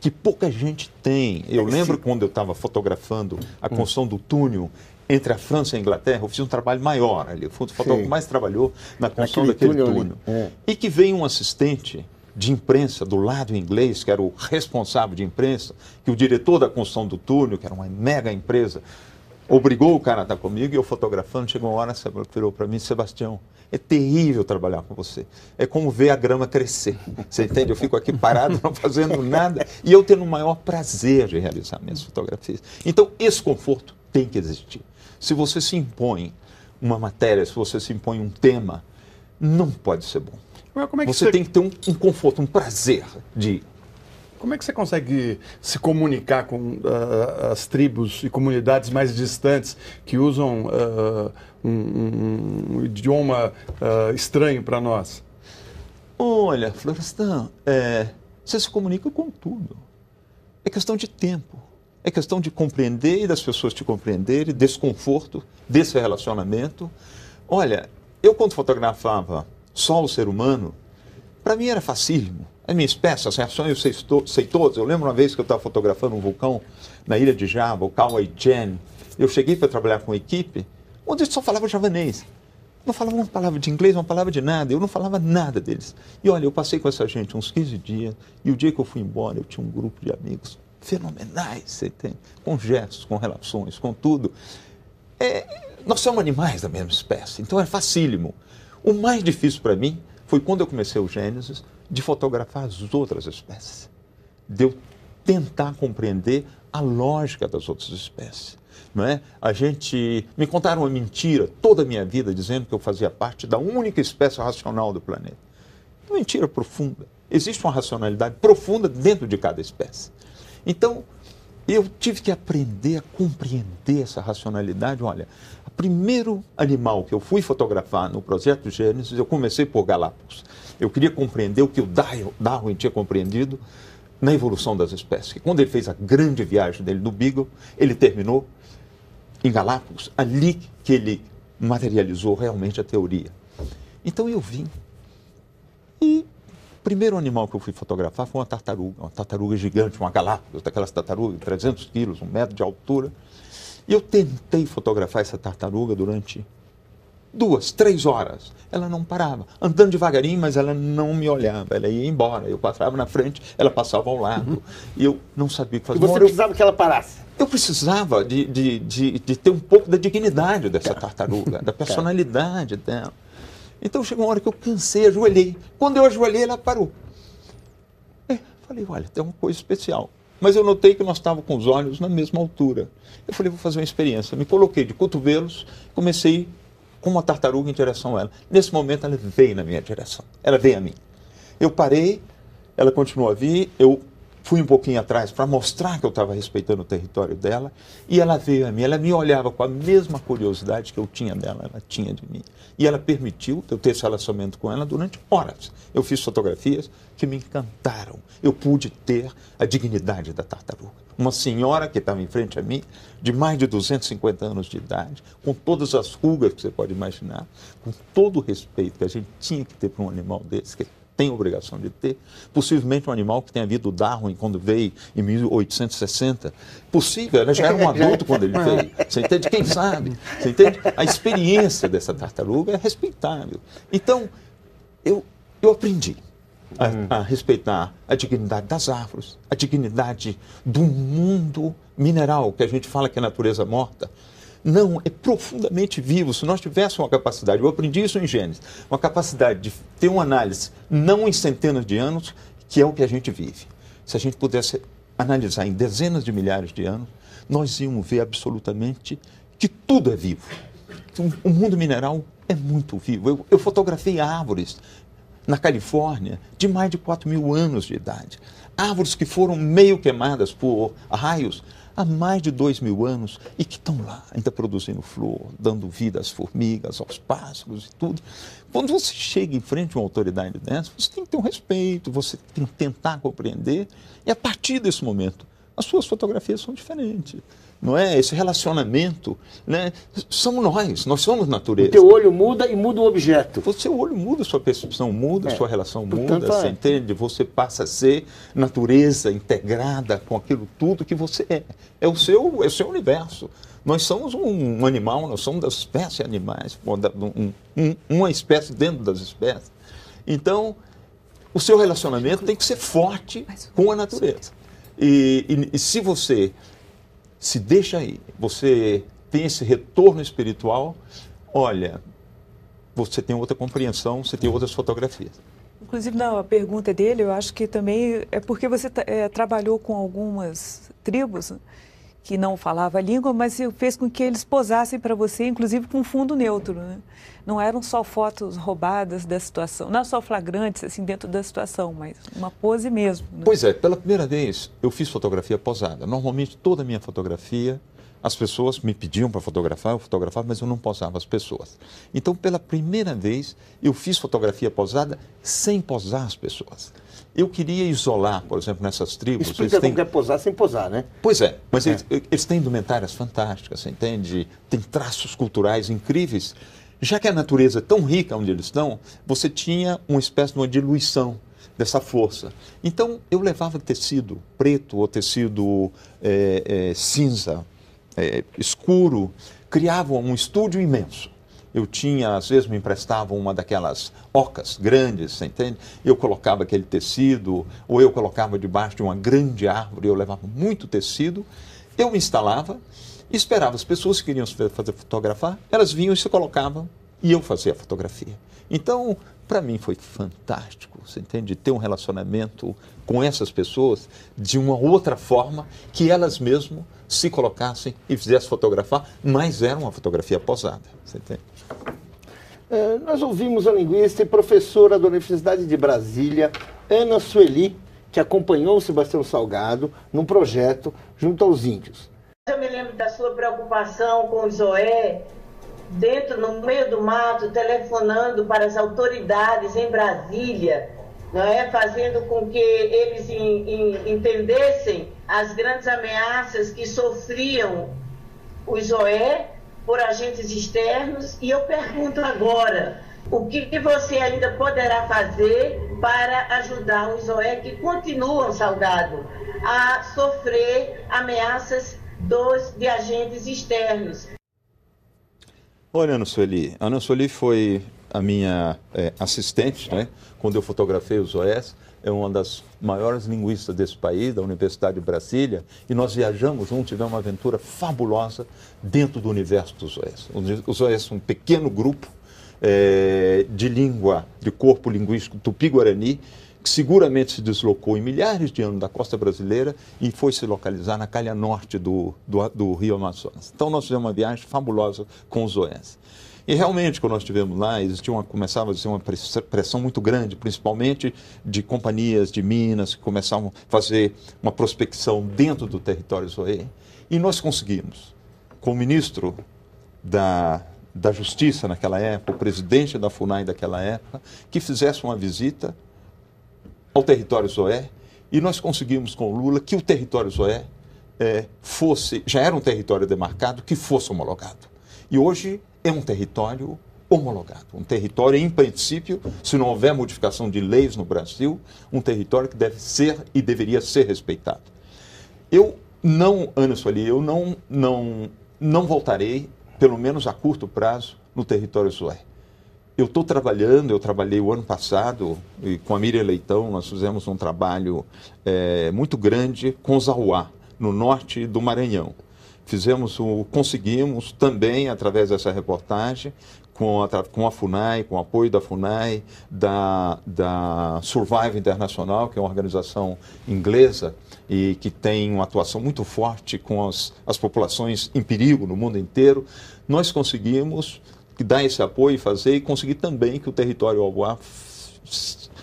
que pouca gente tem. Eu é lembro quando eu estava fotografando a hum. construção do túnel entre a França e a Inglaterra, eu fiz um trabalho maior ali. Foi o fotógrafo que mais trabalhou na construção daquele túnel. É. E que veio um assistente de imprensa do lado inglês, que era o responsável de imprensa, que o diretor da construção do túnel, que era uma mega empresa, obrigou o cara a estar comigo e eu fotografando. Chegou uma hora, virou para mim, Sebastião, é terrível trabalhar com você. É como ver a grama crescer. Você entende? Eu fico aqui parado, não fazendo nada e eu tendo o maior prazer de realizar minhas fotografias. Então, esse conforto tem que existir. Se você se impõe uma matéria, se você se impõe um tema, não pode ser bom. É você, você, tem que ter um, um conforto, um prazer de como é que você consegue se comunicar com uh, as tribos e comunidades mais distantes que usam uh, um, um, um, idioma uh, estranho para nós? Olha, Florestan, é, você se comunica com tudo. É questão de tempo. É questão de compreender e das pessoas te compreenderem, desconforto desse relacionamento. Olha, eu quando fotografava só o ser humano, para mim era facílimo. As minhas peças, as reações eu sei, sei todas. Eu lembro uma vez que eu estava fotografando um vulcão na ilha de Java, o Kauai Jen. Eu cheguei para trabalhar com uma equipe onde eles só falavam javanês. Não falavam uma palavra de inglês, uma palavra de nada. Eu não falava nada deles. E olha, eu passei com essa gente uns 15 dias. E o dia que eu fui embora, eu tinha um grupo de amigos fenomenais, você tem, com gestos, com relações, com tudo. É, nós somos animais da mesma espécie, então é facílimo. O mais difícil para mim foi quando eu comecei o Gênesis de fotografar as outras espécies, de eu tentar compreender a lógica das outras espécies. Não é? A gente me contaram uma mentira toda a minha vida dizendo que eu fazia parte da única espécie racional do planeta. mentira profunda. Existe uma racionalidade profunda dentro de cada espécie. Então, eu tive que aprender a compreender essa racionalidade. Olha, o primeiro animal que eu fui fotografar no projeto Gênesis, eu comecei por Galápagos. Eu queria compreender o que o Darwin tinha compreendido na evolução das espécies. quando ele fez a grande viagem dele do Beagle, ele terminou em Galápagos, ali que ele materializou realmente a teoria. Então eu vim e primeiro animal que eu fui fotografar foi uma tartaruga, uma tartaruga gigante, uma galápagos, daquelas tartarugas, 300 quilos, um metro de altura. E eu tentei fotografar essa tartaruga durante duas, três horas. Ela não parava, andando devagarinho, mas ela não me olhava. Ela ia embora. Eu passava na frente, ela passava ao lado. Uhum. E eu não sabia o que fazer. E você precisava eu... que ela parasse? Eu precisava de, de, de, de, ter um pouco da dignidade dessa tá. tartaruga, da tá. personalidade dela. Então chegou uma hora que eu cansei, ajoelhei. Quando eu ajoelhei, ela parou. É, falei, olha, tem uma coisa especial. Mas eu notei que nós estávamos com os olhos na mesma altura. Eu falei, vou fazer uma experiência. Me coloquei de cotovelos, comecei com uma tartaruga em direção a ela. Nesse momento, ela veio na minha direção. Ela veio a mim. Eu parei, ela continuou a vir, eu fui um pouquinho atrás para mostrar que eu estava respeitando o território dela, e ela veio a mim, ela me olhava com a mesma curiosidade que eu tinha dela, ela tinha de mim. E ela permitiu eu ter esse relacionamento com ela durante horas. Eu fiz fotografias que me encantaram. Eu pude ter a dignidade da tartaruga. Uma senhora que estava em frente a mim, de mais de 250 anos de idade, com todas as rugas que você pode imaginar, com todo o respeito que a gente tinha que ter para um animal desse, que é tem obrigação de ter, possivelmente um animal que tenha vindo Darwin quando veio em 1860. Possível, ela já era um adulto quando ele veio. Você entende? Quem sabe? Você entende? A experiência dessa tartaruga é respeitável. Então, eu, eu aprendi. A, hum. a, respeitar a dignidade das árvores, a dignidade do mundo mineral, que a gente fala que é natureza morta. Não, é profundamente vivo. Se nós tivéssemos uma capacidade, eu aprendi isso em Gênesis, uma capacidade de ter uma análise não em centenas de anos, que é o que a gente vive. Se a gente pudesse analisar em dezenas de milhares de anos, nós íamos ver absolutamente que tudo é vivo. O mundo mineral é muito vivo. Eu, eu fotografei árvores na Califórnia de mais de 4 mil anos de idade. Árvores que foram meio queimadas por raios há mais de dois mil anos e que estão lá, ainda produzindo flor, dando vida às formigas, aos pássaros e tudo. Quando você chega em frente a uma autoridade dessa, você tem que ter um respeito, você tem que tentar compreender. E a partir desse momento, as suas fotografias são diferentes não é? Esse relacionamento, né? Somos nós, nós somos natureza. O teu olho muda e muda o objeto. O seu olho muda, sua percepção muda, é. sua relação Portanto, muda, é. você entende? Você passa a ser natureza integrada com aquilo tudo que você é. É o seu, é o seu universo. Nós somos um animal, nós somos das espécies animais, uma espécie dentro das espécies. Então, o seu relacionamento tem que ser forte com a natureza. e, e, e se você se deixa aí, você tem esse retorno espiritual, olha, você tem outra compreensão, você tem outras fotografias. Inclusive, não, a pergunta dele, eu acho que também é porque você é, trabalhou com algumas tribos que não falava a língua, mas fez com que eles posassem para você, inclusive com fundo neutro. Né? Não eram só fotos roubadas da situação, não é só flagrantes assim dentro da situação, mas uma pose mesmo. Né? Pois é, pela primeira vez eu fiz fotografia posada. Normalmente toda a minha fotografia as pessoas me pediam para fotografar, eu fotografava, mas eu não posava as pessoas. Então, pela primeira vez, eu fiz fotografia posada sem posar as pessoas. Eu queria isolar, por exemplo, nessas tribos. Explica eles têm... é posar sem posar, né? Pois é, mas é. Eles, eles têm indumentárias fantásticas, você entende? Tem traços culturais incríveis. Já que a natureza é tão rica onde eles estão, você tinha uma espécie de uma diluição dessa força. Então, eu levava tecido preto ou tecido é, é, cinza, é, escuro, criava um estúdio imenso. Eu tinha, às vezes me emprestavam uma daquelas ocas grandes, você entende? Eu colocava aquele tecido, ou eu colocava debaixo de uma grande árvore, eu levava muito tecido, eu me instalava, esperava as pessoas que queriam fazer fotografar, elas vinham e se colocavam, e eu fazia a fotografia. Então, para mim foi fantástico, você entende? Ter um relacionamento com essas pessoas de uma outra forma que elas mesmas se colocassem e fizessem fotografar, mas era uma fotografia posada. Você entende? É, nós ouvimos a linguista e professora da Universidade de Brasília, Ana Sueli, que acompanhou o Sebastião Salgado num projeto junto aos índios. Eu me lembro da sua preocupação com o Zoé, dentro, no meio do mato, telefonando para as autoridades em Brasília, não é? fazendo com que eles in, in, entendessem as grandes ameaças que sofriam os OE por agentes externos. E eu pergunto agora, o que você ainda poderá fazer para ajudar os OE que continuam, saudados a sofrer ameaças dos, de agentes externos? Olha, Ana Sueli, Ana Sueli foi a minha é, assistente, né, quando eu fotografei os OEs é uma das maiores linguistas desse país, da Universidade de Brasília, e nós viajamos juntos, tivemos uma aventura fabulosa dentro do universo dos OES. Os OES é um pequeno grupo é, de língua, de corpo linguístico tupi-guarani, que seguramente se deslocou em milhares de anos da costa brasileira e foi se localizar na calha norte do, do, do Rio Amazonas. Então, nós fizemos uma viagem fabulosa com os OES. E realmente, quando nós estivemos lá, existia uma, começava a existir uma pressão muito grande, principalmente de companhias de minas que começavam a fazer uma prospecção dentro do território Zoé. E nós conseguimos, com o ministro da, da Justiça naquela época, o presidente da FUNAI daquela época, que fizesse uma visita ao território Zoé. E nós conseguimos com o Lula que o território Zoé é, eh, fosse, já era um território demarcado, que fosse homologado. E hoje é um território homologado, um território em princípio, se não houver modificação de leis no Brasil, um território que deve ser e deveria ser respeitado. Eu não, Ana Sueli, eu não, não, não voltarei, pelo menos a curto prazo, no território Sué. Eu estou trabalhando, eu trabalhei o ano passado e com a Miriam Leitão, nós fizemos um trabalho é, muito grande com Zauá, no norte do Maranhão fizemos o, conseguimos também através dessa reportagem com a, com a FUNAI, com o apoio da FUNAI, da, da Survive Internacional que é uma organização inglesa e que tem uma atuação muito forte com as, as populações em perigo no mundo inteiro, nós conseguimos dar esse apoio e fazer e conseguir também que o território Algoá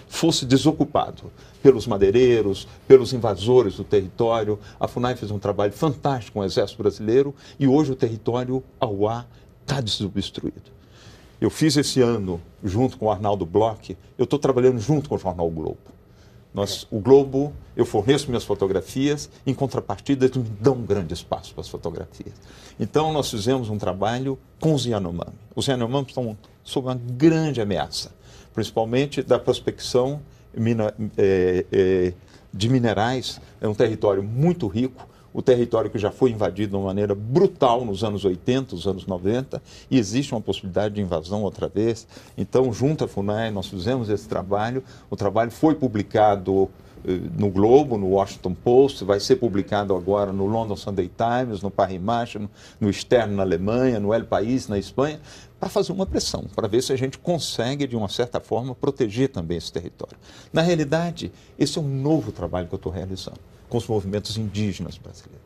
fosse desocupado pelos madeireiros, pelos invasores do território. A FUNAI fez um trabalho fantástico com o Exército Brasileiro e hoje o território ao ar está desobstruído. Eu fiz esse ano, junto com o Arnaldo Bloch, eu estou trabalhando junto com o jornal Globo. Nós, o Globo, eu forneço minhas fotografias, em contrapartida, eles me dão um grande espaço para as fotografias. Então, nós fizemos um trabalho com os Yanomami. Os Yanomami estão sob uma grande ameaça, principalmente da prospecção mina, é, é, de minerais, é um território muito rico, o território que já foi invadido de uma maneira brutal nos anos 80, nos anos 90, e existe uma possibilidade de invasão outra vez. Então, junto à FUNAI, nós fizemos esse trabalho. O trabalho foi publicado eh, no Globo, no Washington Post, vai ser publicado agora no London Sunday Times, no Paris Match, no, no Externo na Alemanha, no El País na Espanha, a fazer uma pressão para ver se a gente consegue, de uma certa forma, proteger também esse território. Na realidade, esse é um novo trabalho que eu estou realizando com os movimentos indígenas brasileiros.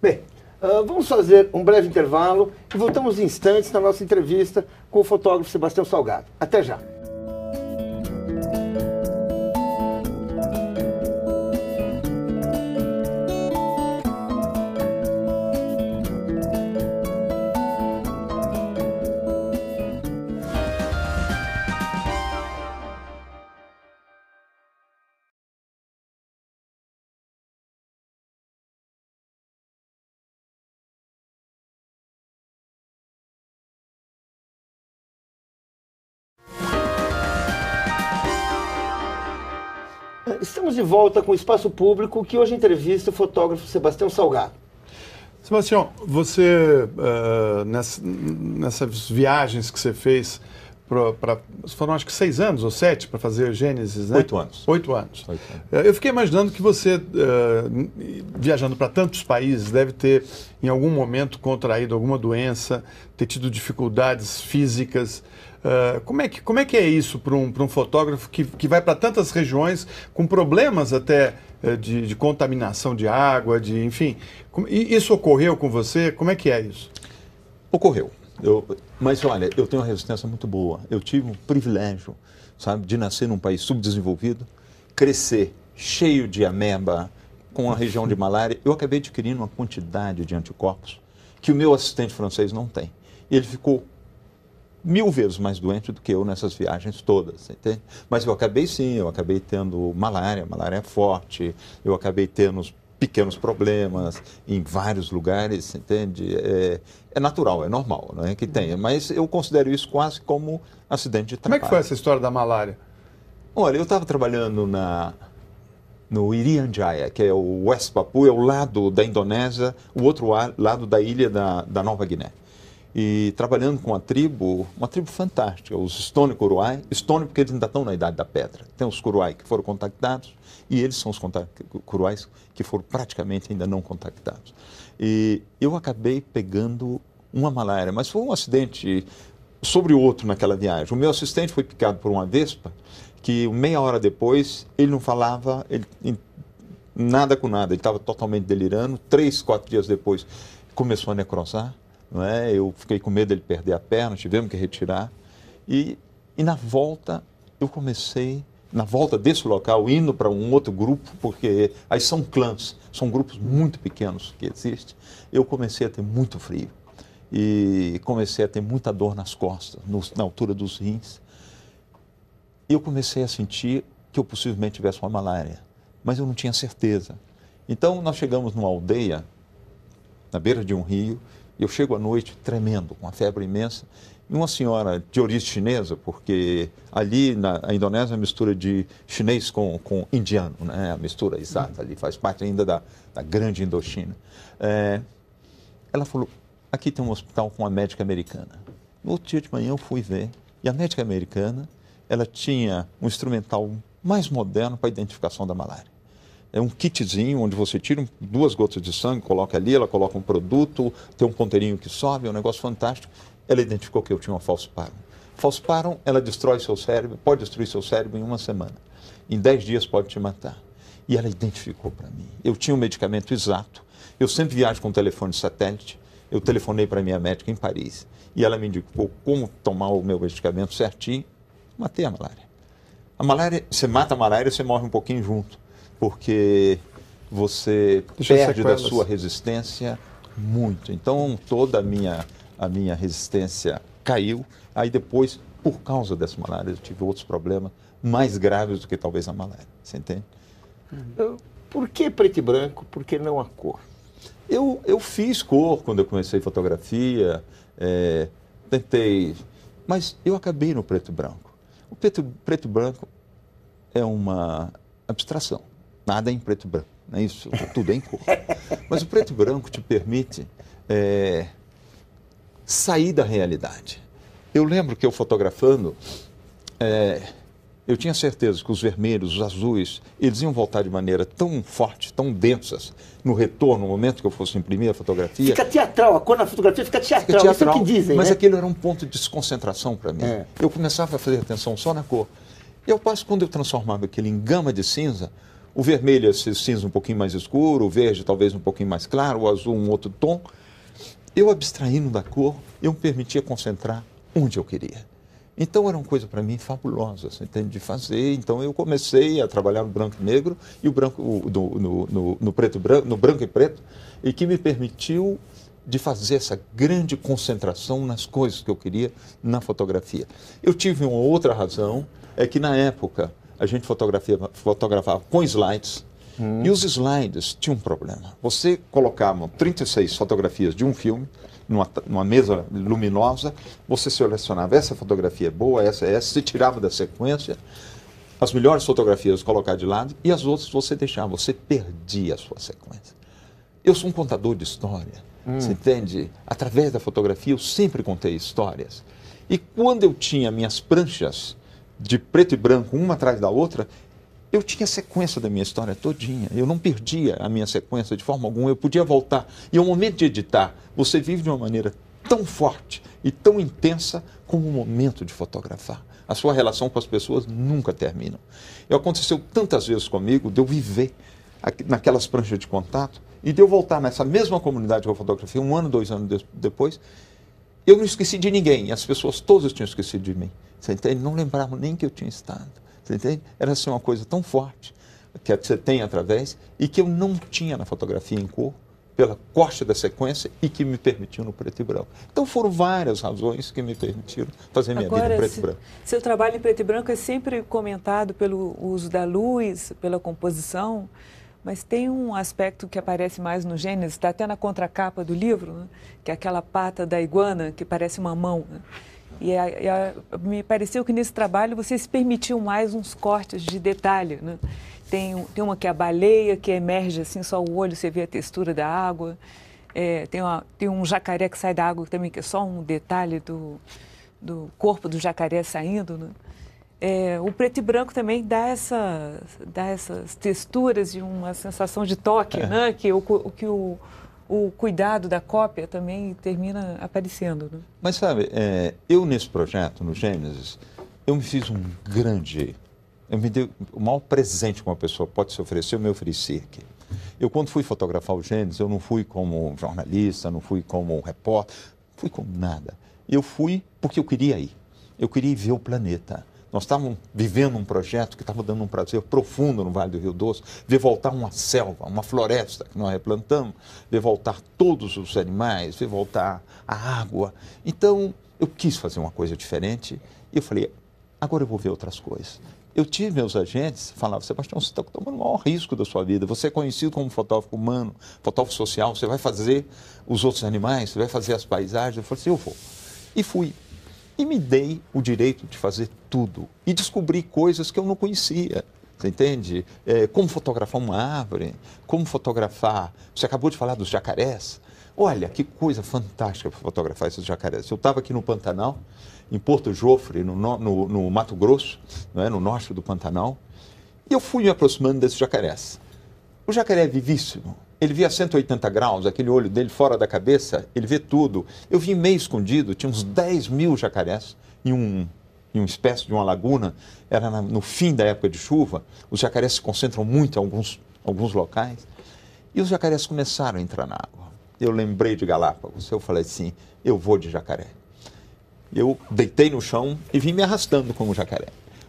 Bem, uh, vamos fazer um breve intervalo e voltamos em instantes na nossa entrevista com o fotógrafo Sebastião Salgado. Até já! estamos de volta com o Espaço Público, que hoje entrevista o fotógrafo Sebastião Salgado. Sebastião, você, uh, eh, nessa, nessas viagens que você fez, pra, pra, foram acho que seis anos ou sete para fazer Gênesis, né? Oito anos. Oito anos. Oito anos. Eh, eu fiquei imaginando que você, uh, viajando para tantos países, deve ter, em algum momento, contraído alguma doença, ter tido dificuldades físicas. Eh, como, é que, como é que é isso para um, um fotógrafo que, que vai para tantas regiões com problemas até uh, de, de, contaminação de água, de enfim? Como, isso ocorreu com você? Como é que é isso? Ocorreu. Eu, mas olha, eu tenho uma resistência muito boa. Eu tive um privilégio, sabe, de nascer num país subdesenvolvido, crescer cheio de ameba, com a região de malária. Eu acabei adquirindo uma quantidade de anticorpos que o meu assistente francês não tem. Ele ficou mil vezes mais doente do que eu nessas viagens todas, entende? Mas eu acabei sim, eu acabei tendo malária, malária forte, eu acabei tendo pequenos problemas em vários lugares, entende? É, é natural, é normal, não é que tenha, mas eu considero isso quase como acidente de trabalho. Como é que foi essa história da malária? Olha, eu estava trabalhando na no Irianjaya, que é o West Papua, é o lado da Indonésia, o outro lado da ilha da, da Nova Guiné e trabalhando com uma tribo, uma tribo fantástica, os Stone Kuruai. Stone porque eles ainda estão na Idade da Pedra. Tem os Kuruai que foram contactados e eles são os Kuruais que foram praticamente ainda não contactados. E eu acabei pegando uma malária, mas foi um acidente sobre o outro naquela viagem. O meu assistente foi picado por uma vespa que meia hora depois ele não falava ele, nada com nada, ele estava totalmente delirando. Três, quatro dias depois começou a necrosar não é? Eu fiquei com medo dele perder a perna, tivemos que retirar. E, e na volta, eu comecei, na volta desse local, indo para um outro grupo, porque aí são clãs, são grupos muito pequenos que existem, eu comecei a ter muito frio. E comecei a ter muita dor nas costas, no, na altura dos rins. E eu comecei a sentir que eu possivelmente tivesse uma malária, mas eu não tinha certeza. Então, nós chegamos numa aldeia, na beira de um rio, e eu chego à noite tremendo, com uma febre imensa. E uma senhora de origem chinesa, porque ali na a Indonésia é a mistura de chinês com, com indiano, né? a mistura exata ali, faz parte ainda da, da grande Indochina. É, ela falou, aqui tem um hospital com uma médica americana. No outro dia de manhã eu fui ver, e a médica americana, ela tinha um instrumental mais moderno para a identificação da malária é um kitzinho onde você tira duas gotas de sangue, coloca ali, ela coloca um produto, tem um ponteirinho que sobe, é um negócio fantástico. Ela identificou que eu tinha um falso uma Falso Falsiparum, ela destrói seu cérebro, pode destruir seu cérebro em uma semana. Em dez dias pode te matar. E ela identificou para mim. Eu tinha um medicamento exato. Eu sempre viajo com um telefone satélite. Eu telefonei para minha médica em Paris e ela me indicou como tomar o meu medicamento certinho. Matei a malária. A malária, você mata a malária, você morre um pouquinho junto porque você Deixa perde da sua resistência muito. Então toda a minha, a minha resistência caiu. Aí depois, por causa dessa malária, eu tive outros problemas mais graves do que talvez a malária. Você entende? Uhum. Por que preto e branco? Por que não a cor? Eu, eu fiz cor quando eu comecei fotografia, é, tentei, mas eu acabei no preto e branco. O preto, preto e branco é uma abstração nada é em preto e branco, não é isso? Tudo é em cor. Mas o preto e branco te permite é, sair da realidade. Eu lembro que eu fotografando, é, eu tinha certeza que os vermelhos, os azuis, eles iam voltar de maneira tão forte, tão densas, no retorno, no momento que eu fosse imprimir a fotografia. Fica teatral, a cor na fotografia fica teatral, fica teatral isso é o que dizem. Mas né? aquele era um ponto de desconcentração para mim. É. Eu começava a fazer atenção só na cor. E ao passo, quando eu transformava aquele em gama de cinza, o vermelho é cinza um pouquinho mais escuro, o verde talvez um pouquinho mais claro, o azul um outro tom. Eu abstraindo da cor, eu me permitia concentrar onde eu queria. Então era uma coisa para mim fabulosa, assim, entende, de fazer. Então eu comecei a trabalhar no branco e negro e o branco no, no, no, no, preto branco, no branco e preto, e que me permitiu de fazer essa grande concentração nas coisas que eu queria na fotografia. Eu tive uma outra razão, é que na época a gente fotografava, fotografava com slides. Hum. E os slides tinham um problema. Você colocava 36 fotografias de um filme numa, numa mesa luminosa, você selecionava essa fotografia é boa, essa é essa, se tirava da sequência, as melhores fotografias colocar de lado e as outras você deixava, você perdia a sua sequência. Eu sou um contador de história, hum. você entende? Através da fotografia eu sempre contei histórias. E quando eu tinha minhas pranchas, de preto e branco, uma atrás da outra, eu tinha a sequência da minha história todinha. Eu não perdia a minha sequência de forma alguma, eu podia voltar. E o é momento de editar, você vive de uma maneira tão forte e tão intensa como o momento de fotografar. A sua relação com as pessoas nunca termina. E aconteceu tantas vezes comigo de eu viver naquelas pranchas de contato e de eu voltar nessa mesma comunidade que eu fotografei um ano, dois anos depois. Eu não esqueci de ninguém, as pessoas todas tinham esquecido de mim. Você entende? Não lembrava nem que eu tinha estado. Você entende? Era assim uma coisa tão forte que você tem através e que eu não tinha na fotografia em cor pela costa da sequência e que me permitiu no preto e branco. Então foram várias razões que me permitiram fazer minha Agora, vida em preto se, e branco. Seu trabalho em preto e branco é sempre comentado pelo uso da luz, pela composição, mas tem um aspecto que aparece mais no Gênesis, está até na contracapa do livro, né? que é aquela pata da iguana que parece uma mão. Né? E a, e a, me pareceu que nesse trabalho vocês permitiam mais uns cortes de detalhe. Né? Tem, tem uma que é a baleia, que emerge assim, só o olho, você vê a textura da água. É, tem, uma, tem um jacaré que sai da água também, que é só um detalhe do, do corpo do jacaré saindo. Né? É, o preto e branco também dá, essa, dá essas texturas e uma sensação de toque, é. né? que, o, que o, o cuidado da cópia também termina aparecendo. Né? Mas sabe, é, eu nesse projeto, no Gênesis, eu me fiz um grande. Eu me dei o maior presente que uma pessoa pode se oferecer, eu me ofereci aqui. Eu, quando fui fotografar o Gênesis, eu não fui como jornalista, não fui como repórter, não fui como nada. Eu fui porque eu queria ir. Eu queria ir ver o planeta. Nós estávamos vivendo um projeto que estava dando um prazer profundo no Vale do Rio Doce, ver voltar uma selva, uma floresta que nós replantamos, ver voltar todos os animais, ver voltar a água. Então, eu quis fazer uma coisa diferente e eu falei, agora eu vou ver outras coisas. Eu tive meus agentes, falavam, Sebastião, você está tomando o maior risco da sua vida. Você é conhecido como fotógrafo humano, fotógrafo social, você vai fazer os outros animais, você vai fazer as paisagens. Eu falei assim, eu vou. E fui e me dei o direito de fazer tudo e descobri coisas que eu não conhecia. Você entende? É, como fotografar uma árvore, como fotografar. Você acabou de falar dos jacarés. Olha que coisa fantástica para fotografar esses jacarés. Eu estava aqui no Pantanal, em Porto Jofre, no, no, no Mato Grosso, é, no norte do Pantanal, e eu fui me aproximando desses jacarés. O jacaré é vivíssimo, ele via 180 graus, aquele olho dele fora da cabeça, ele vê tudo. Eu vim meio escondido, tinha uns 10 mil jacarés em um em uma espécie de uma laguna, era no fim da época de chuva, os jacarés se concentram muito em alguns, alguns locais, e os jacarés começaram a entrar na água. Eu lembrei de Galápagos, eu falei assim, eu vou de jacaré. Eu deitei no chão e vim me arrastando como jacaré.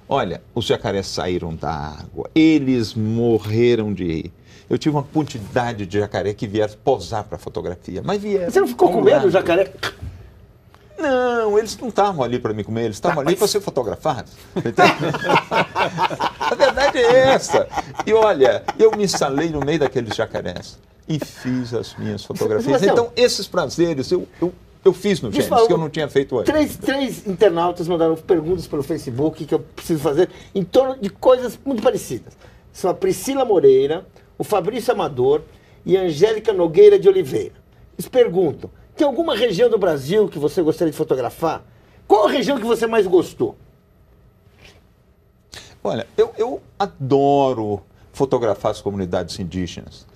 Olha, os jacarés saíram da água, eles morreram de rir. Eu tive uma quantidade de jacaré que vieram posar para fotografia, mas vieram. Você não ficou com medo do jacaré? Não, eles não estavam ali para me comer, eles estavam tá, ali para ser fotografados. a verdade é essa. E olha, eu me instalei no meio daqueles jacarés e fiz as minhas fotografias. Então, esses prazeres eu, eu, eu fiz no Gênesis, que eu não tinha feito antes. Três, três internautas mandaram perguntas pelo Facebook que eu preciso fazer em torno de coisas muito parecidas. São a Priscila Moreira, o Fabrício Amador e a Angélica Nogueira de Oliveira. Eles perguntam: tem alguma região do Brasil que você gostaria de fotografar? Qual a região que você mais gostou? Olha, eu, eu adoro fotografar as comunidades indígenas.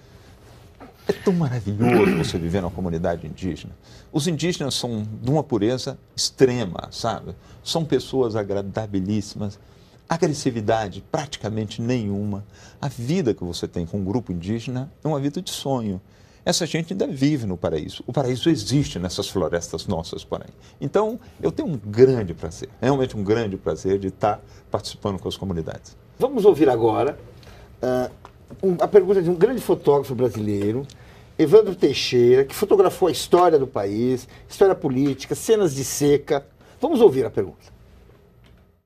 É tão maravilhoso você viver numa comunidade indígena. Os indígenas são de uma pureza extrema, sabe? São pessoas agradabilíssimas, agressividade praticamente nenhuma. A vida que você tem com um grupo indígena é uma vida de sonho. Essa gente ainda vive no paraíso. O paraíso existe nessas florestas nossas, porém. Então, eu tenho um grande prazer, realmente um grande prazer de estar participando com as comunidades. Vamos ouvir agora uh, um, a pergunta de um grande fotógrafo brasileiro, Evandro Teixeira, que fotografou a história do país, história política, cenas de seca. Vamos ouvir a pergunta.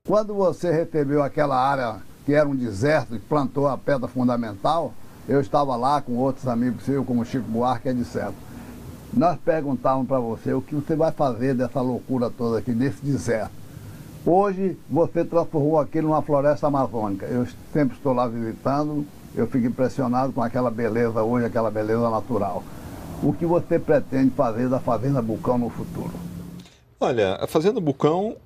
Quando você recebeu aquela área que era um deserto e plantou a pedra fundamental, eu estava lá com outros amigos seus, como Chico Buarque, é etc. Nós perguntávamos para você o que você vai fazer dessa loucura toda aqui, desse deserto. Hoje você transformou aquilo numa floresta amazônica. Eu sempre estou lá visitando, eu fico impressionado com aquela beleza hoje, aquela beleza natural. O que você pretende fazer da Fazenda Bucão no futuro? Olha, a Fazenda Bucão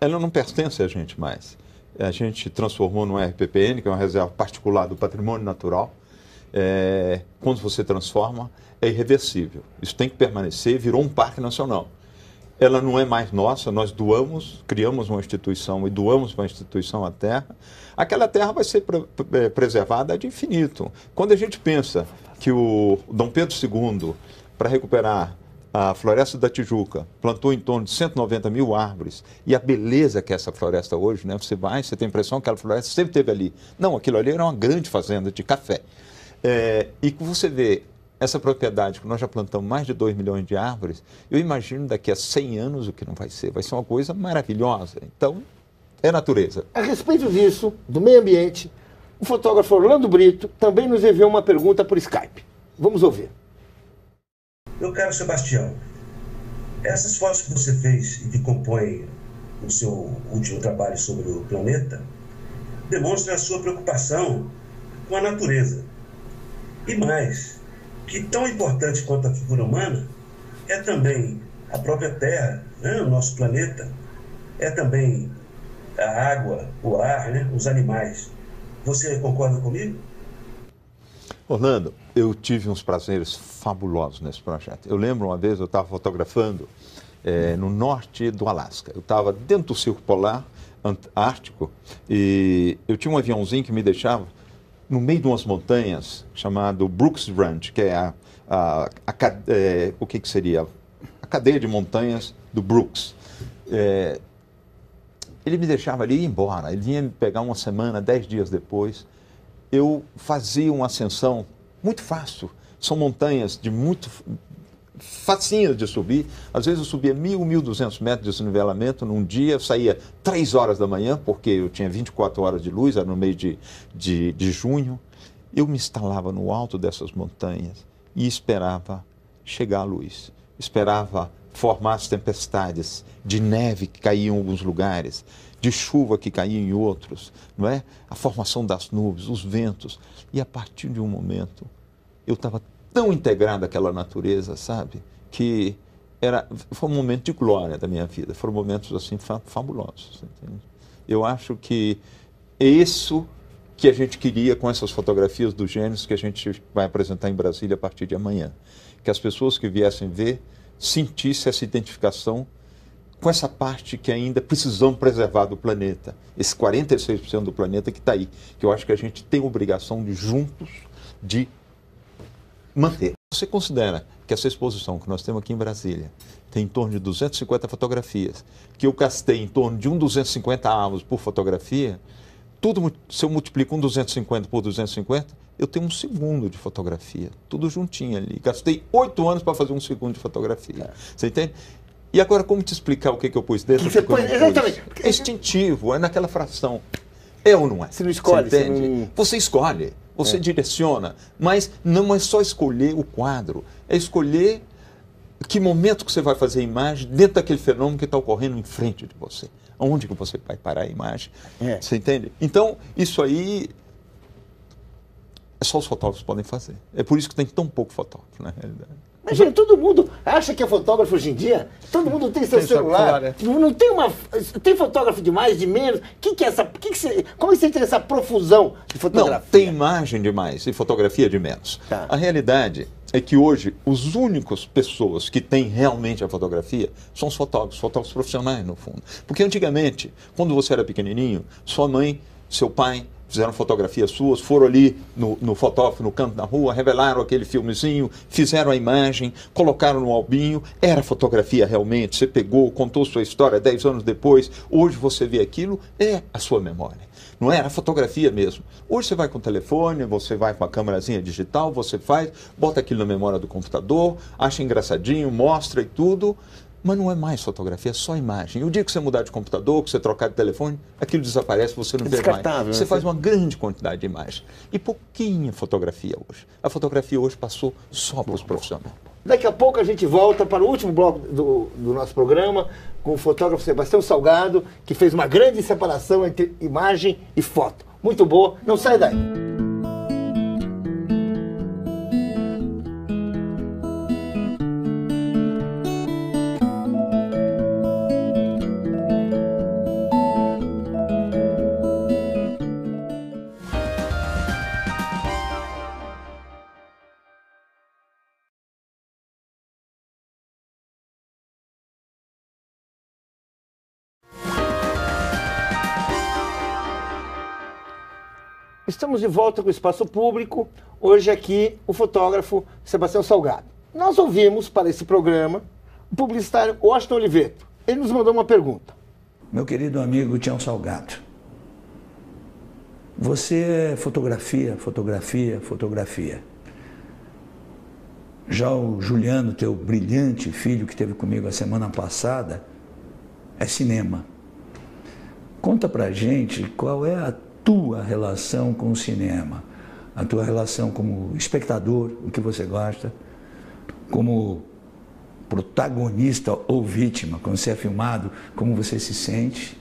ela não pertence a gente mais. A gente transformou no RPPN, que é uma reserva particular do patrimônio natural. É, quando você transforma, é irreversível. Isso tem que permanecer, virou um parque nacional. Ela não é mais nossa, nós doamos, criamos uma instituição e doamos para a instituição a terra. Aquela terra vai ser pre preservada de infinito. Quando a gente pensa que o Dom Pedro II, para recuperar a Floresta da Tijuca plantou em torno de 190 mil árvores e a beleza que é essa floresta hoje, né? Você vai, você tem a impressão que aquela floresta sempre teve ali. Não, aquilo ali era uma grande fazenda de café. É, e você vê essa propriedade que nós já plantamos mais de 2 milhões de árvores, eu imagino daqui a 100 anos o que não vai ser. Vai ser uma coisa maravilhosa. Então, é natureza. A respeito disso, do meio ambiente, o fotógrafo Orlando Brito também nos enviou uma pergunta por Skype. Vamos ouvir. Meu caro Sebastião, essas fotos que você fez e que compõem o seu último trabalho sobre o planeta demonstram a sua preocupação com a natureza. E mais, que tão importante quanto a figura humana é também a própria Terra, né? o nosso planeta, é também a água, o ar, né? os animais. Você concorda comigo? Orlando, eu tive uns prazeres fabulosos nesse projeto. Eu lembro uma vez, eu estava fotografando é, no norte do Alasca. Eu estava dentro do Circo Polar Ártico e eu tinha um aviãozinho que me deixava no meio de umas montanhas chamado Brooks Ranch, que é, a, a, a é, o que, que seria a cadeia de montanhas do Brooks. É, ele me deixava ali e ia embora. Ele vinha me pegar uma semana, dez dias depois. Eu fazia uma ascensão muito fácil. São montanhas de muito facinhas de subir. Às vezes eu subia mil mil duzentos metros de desnivelamento num dia, eu saía três horas da manhã, porque eu tinha 24 horas de luz, era no mês de, de, de junho. Eu me instalava no alto dessas montanhas e esperava chegar a luz. Esperava formar as tempestades de neve que caíam em alguns lugares de chuva que caía em outros, não é? A formação das nuvens, os ventos. E a partir de um momento, eu estava tão integrado àquela natureza, sabe? Que era, foi um momento de glória da minha vida. Foram momentos assim fabulosos. Entende? Eu acho que é isso que a gente queria com essas fotografias do Gênesis que a gente vai apresentar em Brasília a partir de amanhã. Que as pessoas que viessem ver sentissem essa identificação com essa parte que ainda precisamos preservar do planeta, esse 46% do planeta que está aí, que eu acho que a gente tem obrigação de juntos de manter. Você considera que essa exposição que nós temos aqui em Brasília tem em torno de 250 fotografias, que eu gastei em torno de um 250 avos por fotografia, tudo, se eu multiplico um 250 por 250, eu tenho um segundo de fotografia, tudo juntinho ali. Gastei oito anos para fazer um segundo de fotografia. É. Você entende? E agora, como te explicar o que, que eu pus dentro? você põe, exatamente. É instintivo, é naquela fração. É ou não é? Você não escolhe. Você, entende? Você, não... você escolhe, você é. direciona, mas não é só escolher o quadro, é escolher que momento que você vai fazer a imagem dentro daquele fenômeno que está ocorrendo em frente de você. Onde que você vai parar a imagem? É. Você entende? Então, isso aí é só os fotógrafos podem fazer. É por isso que tem tão pouco fotógrafo, na realidade. Imagina, todo mundo acha que é fotógrafo hoje em dia. Todo mundo tem seu tem celular. celular é. Não tem uma. Tem fotógrafo de mais, de menos. Que que é essa, que que você, como é que você tem essa profusão de fotografia? Não, tem imagem de mais e fotografia de menos. Tá. A realidade é que hoje os únicos pessoas que têm realmente a fotografia são os fotógrafos, fotógrafos profissionais, no fundo. Porque antigamente, quando você era pequenininho, sua mãe, seu pai, fizeram fotografias suas, foram ali no, no fotógrafo no canto da rua, revelaram aquele filmezinho, fizeram a imagem, colocaram no albinho, era fotografia realmente, você pegou, contou sua história 10 anos depois, hoje você vê aquilo, é a sua memória. Não é? era fotografia mesmo. Hoje você vai com o telefone, você vai com a câmerazinha digital, você faz, bota aquilo na memória do computador, acha engraçadinho, mostra e tudo, mas não é mais fotografia, é só imagem. E o dia que você mudar de computador, que você trocar de telefone, aquilo desaparece, você não é vê mais. Você né? faz uma grande quantidade de imagem. E pouquinha fotografia hoje. A fotografia hoje passou só para os profissionais. Daqui a pouco a gente volta para o último bloco do, do nosso programa com o fotógrafo Sebastião Salgado, que fez uma grande separação entre imagem e foto. Muito boa, não sai daí. Estamos de volta com o Espaço Público. Hoje aqui o fotógrafo Sebastião Salgado. Nós ouvimos para esse programa o publicitário Washington Oliveto. Ele nos mandou uma pergunta. Meu querido amigo Tião Salgado, você é fotografia, fotografia, fotografia. Já o Juliano, teu brilhante filho que teve comigo a semana passada, é cinema. Conta pra gente qual é a tua relação com o cinema, a tua relação como espectador, o que você gosta, como protagonista ou vítima, quando você é filmado, como você se sente.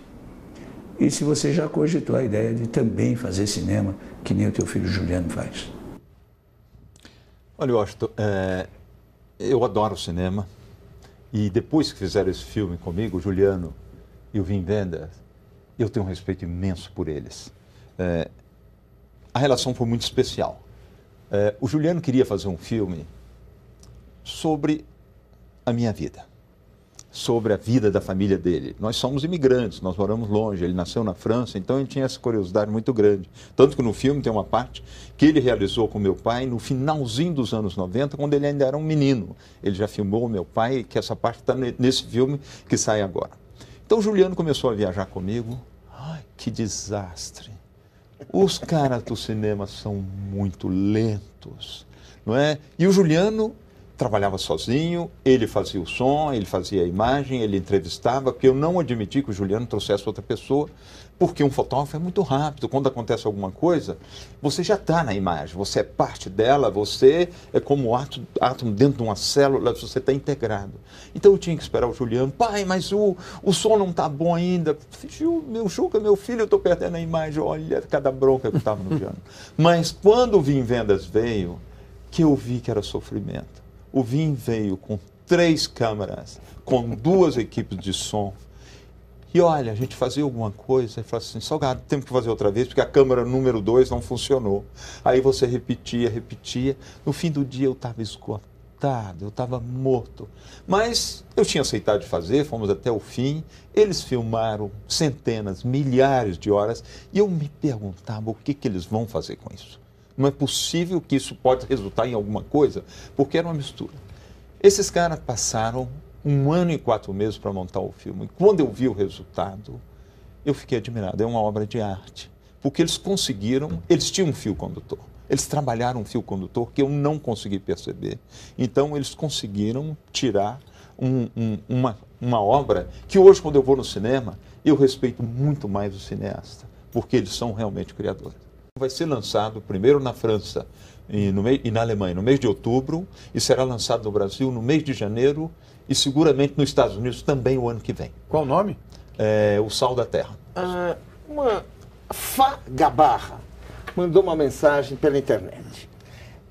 E se você já cogitou a ideia de também fazer cinema, que nem o teu filho Juliano faz. Olha, Washington, é, eu adoro cinema. E depois que fizeram esse filme comigo, Juliano e o Vim Vendas, eu tenho um respeito imenso por eles. É, a relação foi muito especial. É, o Juliano queria fazer um filme sobre a minha vida, sobre a vida da família dele. Nós somos imigrantes, nós moramos longe, ele nasceu na França, então ele tinha essa curiosidade muito grande. Tanto que no filme tem uma parte que ele realizou com meu pai no finalzinho dos anos 90, quando ele ainda era um menino. Ele já filmou meu pai, que essa parte está nesse filme que sai agora. Então o Juliano começou a viajar comigo. Ai, que desastre! Os caras do cinema são muito lentos, não é? E o Juliano trabalhava sozinho, ele fazia o som, ele fazia a imagem, ele entrevistava, porque eu não admiti que o Juliano trouxesse outra pessoa, porque um fotógrafo é muito rápido. Quando acontece alguma coisa, você já está na imagem, você é parte dela, você é como um átomo, átomo dentro de uma célula, você está integrado. Então eu tinha que esperar o Juliano. Pai, mas o, o som não está bom ainda. meu Juca, meu filho, eu estou perdendo a imagem. Olha cada bronca que estava no Juliano. mas quando o Vim Vendas veio, que eu vi que era sofrimento. O Vim veio com três câmeras, com duas equipes de som e olha, a gente fazia alguma coisa e falava assim, salgado, temos que fazer outra vez, porque a câmera número 2 não funcionou. Aí você repetia, repetia. No fim do dia eu estava esgotado, eu estava morto. Mas eu tinha aceitado de fazer, fomos até o fim. Eles filmaram centenas, milhares de horas, e eu me perguntava o que, que eles vão fazer com isso. Não é possível que isso pode resultar em alguma coisa, porque era uma mistura. Esses caras passaram um ano e quatro meses para montar o filme. E quando eu vi o resultado, eu fiquei admirado. É uma obra de arte. Porque eles conseguiram, eles tinham um fio condutor. Eles trabalharam um fio condutor que eu não consegui perceber. Então, eles conseguiram tirar um, um, uma, uma obra que hoje, quando eu vou no cinema, eu respeito muito mais o cineasta, porque eles são realmente criadores. Vai ser lançado primeiro na França e, no, e na Alemanha no mês de outubro, e será lançado no Brasil no mês de janeiro e seguramente nos Estados Unidos também o ano que vem. Qual o nome? É, o Sal da Terra. Ah, uma Fagabarra mandou uma mensagem pela internet.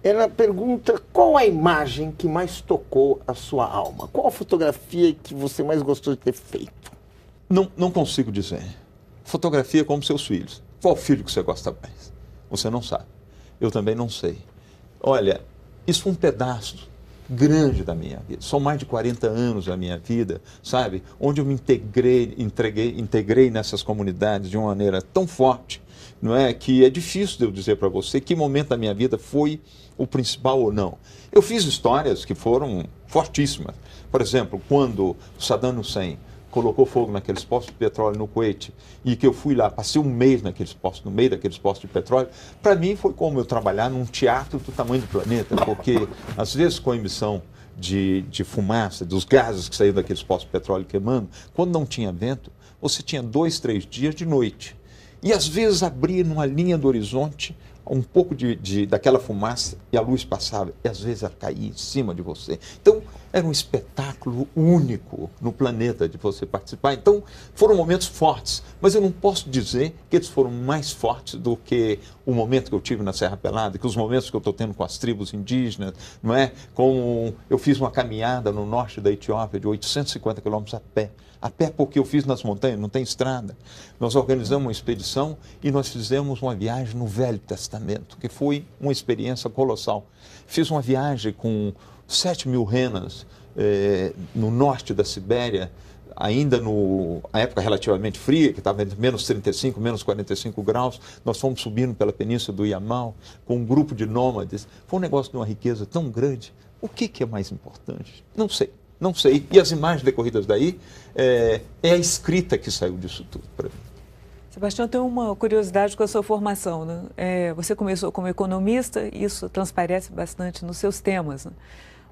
Ela pergunta qual a imagem que mais tocou a sua alma? Qual a fotografia que você mais gostou de ter feito? Não, não consigo dizer. Fotografia como seus filhos. Qual filho que você gosta mais? Você não sabe. Eu também não sei. Olha, isso foi um pedaço grande da minha vida. São mais de 40 anos da minha vida, sabe? Onde eu me integrei, entreguei, integrei nessas comunidades de uma maneira tão forte, não é? Que é difícil de eu dizer para você que momento da minha vida foi o principal ou não. Eu fiz histórias que foram fortíssimas. Por exemplo, quando Saddam Hussein colocou fogo naqueles postos de petróleo no Kuwait e que eu fui lá, passei um mês naqueles postos, no meio daqueles postos de petróleo, para mim foi como eu trabalhar num teatro do tamanho do planeta, porque às vezes com a emissão de, de fumaça, dos gases que saíram daqueles postos de petróleo queimando, quando não tinha vento, você tinha dois, três dias de noite. E às vezes abria numa linha do horizonte um pouco de, de, daquela fumaça e a luz passava, e às vezes ela caía em cima de você. Então, era um espetáculo único no planeta de você participar. Então, foram momentos fortes, mas eu não posso dizer que eles foram mais fortes do que o momento que eu tive na Serra Pelada, que os momentos que eu estou tendo com as tribos indígenas, não é? Como eu fiz uma caminhada no norte da Etiópia de 850 quilômetros a pé. A pé porque eu fiz nas montanhas, não tem estrada. Nós organizamos uma expedição e nós fizemos uma viagem no Velho Testamento, que foi uma experiência colossal. Fiz uma viagem com 7 mil renas eh, no norte da Sibéria, ainda no, a época relativamente fria, que estava entre menos 35, menos 45 graus, nós fomos subindo pela península do Yamal com um grupo de nômades. Foi um negócio de uma riqueza tão grande. O que, que é mais importante? Não sei, não sei. E as imagens decorridas daí é, é a escrita que saiu disso tudo para mim. Sebastião, tem tenho uma curiosidade com a sua formação. Né? É, você começou como economista, isso transparece bastante nos seus temas. Né?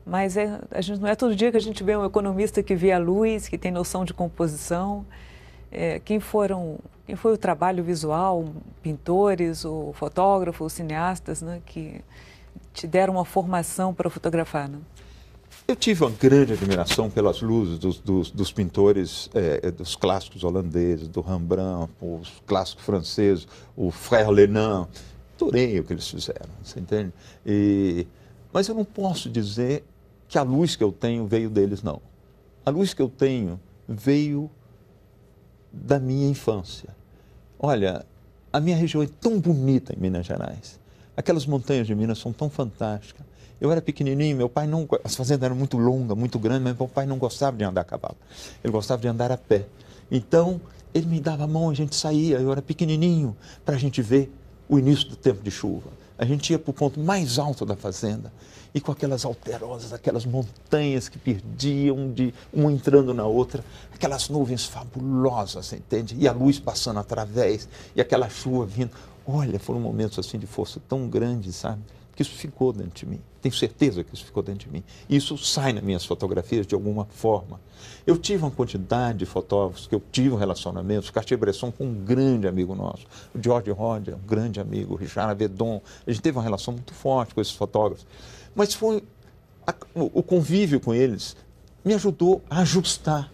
Mas é, a gente, não é todo dia que a gente vê um economista que vê a luz, que tem noção de composição. É, quem, foram, quem foi o trabalho visual, pintores, fotógrafo fotógrafos, cineastas, né, que te deram uma formação para fotografar? Né? Eu tive uma grande admiração pelas luzes dos, dos, dos pintores, é, é dos clássicos holandeses, do Rembrandt, os clássicos franceses, o Frère Lenin. Adorei o que eles fizeram, você entende? E, mas eu não posso dizer que a luz que eu tenho veio deles, não. A luz que eu tenho veio da minha infância. Olha, a minha região é tão bonita em Minas Gerais. Aquelas montanhas de Minas são tão fantásticas. Eu era pequenininho, meu pai não. As fazendas eram muito longas, muito grandes, mas meu pai não gostava de andar a cavalo. Ele gostava de andar a pé. Então, ele me dava a mão, a gente saía, eu era pequenininho, para a gente ver o início do tempo de chuva. A gente ia para o ponto mais alto da fazenda e com aquelas alterosas, aquelas montanhas que perdiam de uma entrando na outra, aquelas nuvens fabulosas, entende? E a luz passando através e aquela chuva vindo. Olha, foram momentos assim de força tão grande, sabe? Que isso ficou dentro de mim. Tenho certeza que isso ficou dentro de mim. Isso sai nas minhas fotografias de alguma forma. Eu tive uma quantidade de fotógrafos que eu tive um relacionamento, Cartier-Bresson com um grande amigo nosso, o George Roger, um grande amigo, o Richard Avedon. A gente teve uma relação muito forte com esses fotógrafos. Mas foi a, o convívio com eles me ajudou a ajustar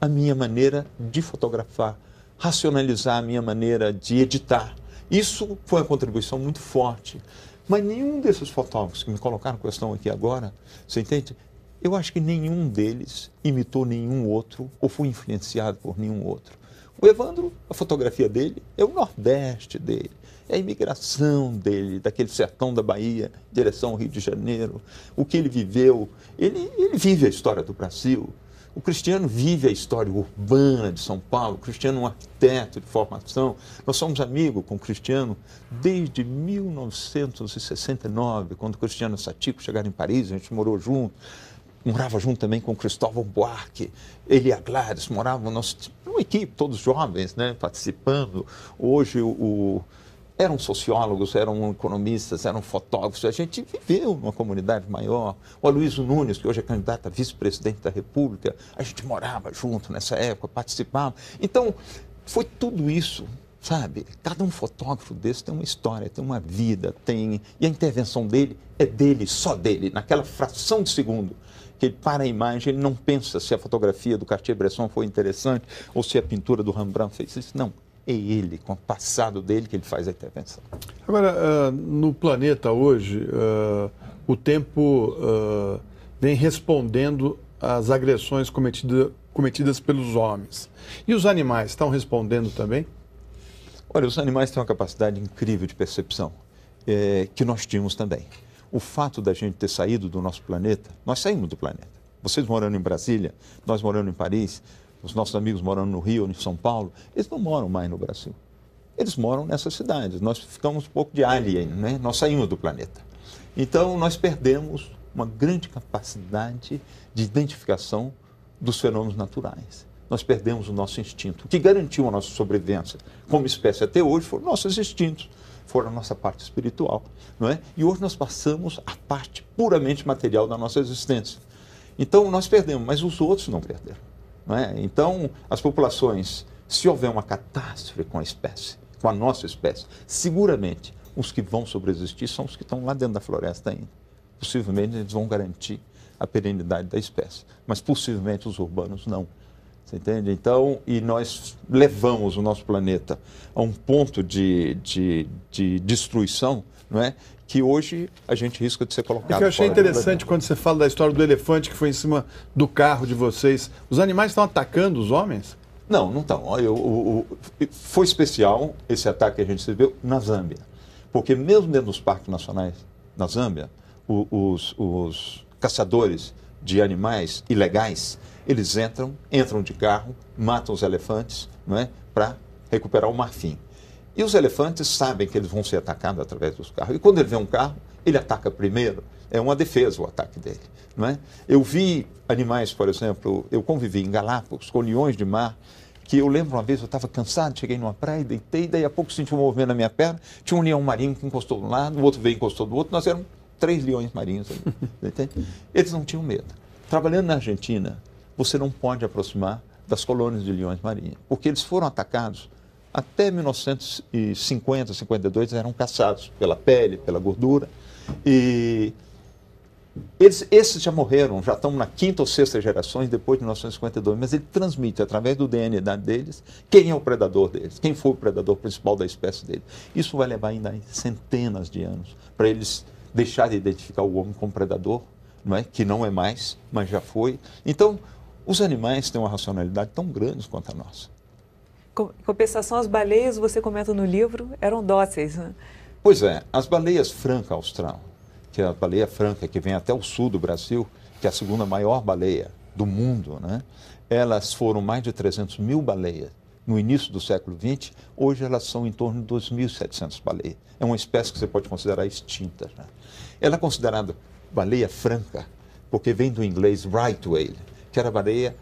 a minha maneira de fotografar, racionalizar a minha maneira de editar. Isso foi uma contribuição muito forte. Mas nenhum desses fotógrafos que me colocaram questão aqui agora, você entende? Eu acho que nenhum deles imitou nenhum outro ou foi influenciado por nenhum outro. O Evandro, a fotografia dele é o Nordeste dele. É a imigração dele, daquele sertão da Bahia, direção ao Rio de Janeiro, o que ele viveu. Ele, ele vive a história do Brasil. O Cristiano vive a história urbana de São Paulo. O Cristiano é um arquiteto de formação. Nós somos amigos com o Cristiano desde 1969, quando o Cristiano Satico chegaram em Paris, a gente morou junto. Morava junto também com o Cristóvão Buarque, ele e a Gladys moravam, nós, uma equipe, todos jovens, né, participando. Hoje o, eram sociólogos, eram economistas, eram fotógrafos. A gente viveu numa comunidade maior. O Aloysio Nunes, que hoje é candidato a vice-presidente da República, a gente morava junto nessa época, participava. Então, foi tudo isso, sabe? Cada um fotógrafo desse tem uma história, tem uma vida, tem. E a intervenção dele é dele, só dele, naquela fração de segundo que ele para a imagem, ele não pensa se a fotografia do Cartier-Bresson foi interessante ou se a pintura do Rembrandt fez isso. Não, é ele, com o passado dele, que ele faz a intervenção. Agora, ah, no planeta hoje, ah, o tempo ah, vem respondendo às agressões cometidas cometidas pelos homens. E os animais estão respondendo também? Olha, os animais têm uma capacidade incrível de percepção, é, que nós tínhamos também. O fato da gente ter saído do nosso planeta, nós saímos do planeta. Vocês morando em Brasília, nós morando em Paris, os nossos amigos morando no Rio, em São Paulo, eles não moram mais no Brasil. Eles moram nessas cidades. Nós ficamos um pouco de alien, né? nós saímos do planeta. Então, nós perdemos uma grande capacidade de identificação dos fenômenos naturais. Nós perdemos o nosso instinto. O que garantiu a nossa sobrevivência como espécie até hoje foram nossos instintos, foram a nossa parte espiritual. Não é? E hoje nós passamos a parte puramente material da nossa existência. Então, nós perdemos, mas os outros não perderam. É? Então, as populações, se houver uma catástrofe com a espécie, com a nossa espécie, seguramente os que vão sobreexistir são os que estão lá dentro da floresta ainda. Possivelmente eles vão garantir a perenidade da espécie, mas possivelmente os urbanos não. Você entende? Então, e nós levamos o nosso planeta a um ponto de, de, de destruição não é? que hoje a gente risca de ser colocado. O é que eu achei interessante quando você fala da história do elefante que foi em cima do carro de vocês. Os animais estão atacando os homens? Não, não estão. Foi especial esse ataque que a gente recebeu na Zâmbia. Porque mesmo dentro dos parques nacionais na Zâmbia, os, os, os caçadores de animais ilegais, eles entram, entram de carro, matam os elefantes, não é? Para recuperar o marfim. E os elefantes sabem que eles vão ser atacados através dos carros. E quando ele vê um carro, ele ataca primeiro. É uma defesa o ataque dele. Não é? Eu vi animais, por exemplo, eu convivi em Galápagos com leões de mar, que eu lembro uma vez, eu estava cansado, cheguei numa praia, deitei, daí a pouco senti um movimento na minha perna, tinha um leão marinho que encostou de um lado, o outro veio e encostou do outro, nós éramos três leões marinhos Eles não tinham medo. Trabalhando na Argentina, você não pode aproximar das colônias de leões marinhos, porque eles foram atacados até 1950, 52 eram caçados pela pele, pela gordura. E eles, esses já morreram, já estão na quinta ou sexta gerações depois de 1952, mas ele transmite através do DNA deles quem é o predador deles, quem foi o predador principal da espécie deles? Isso vai levar ainda centenas de anos para eles deixarem de identificar o homem como predador, não é? que não é mais, mas já foi. Então, os animais têm uma racionalidade tão grande quanto a nossa. Em compensação, as baleias, você comenta no livro, eram dóceis, né? Pois é, as baleias franca austral, que é a baleia franca que vem até o sul do Brasil, que é a segunda maior baleia do mundo, né? Elas foram mais de 300 mil baleias no início do século XX, hoje elas são em torno de 2.700 baleias. É uma espécie que você pode considerar extinta. Né? Ela é considerada baleia franca porque vem do inglês right whale, que era a baleia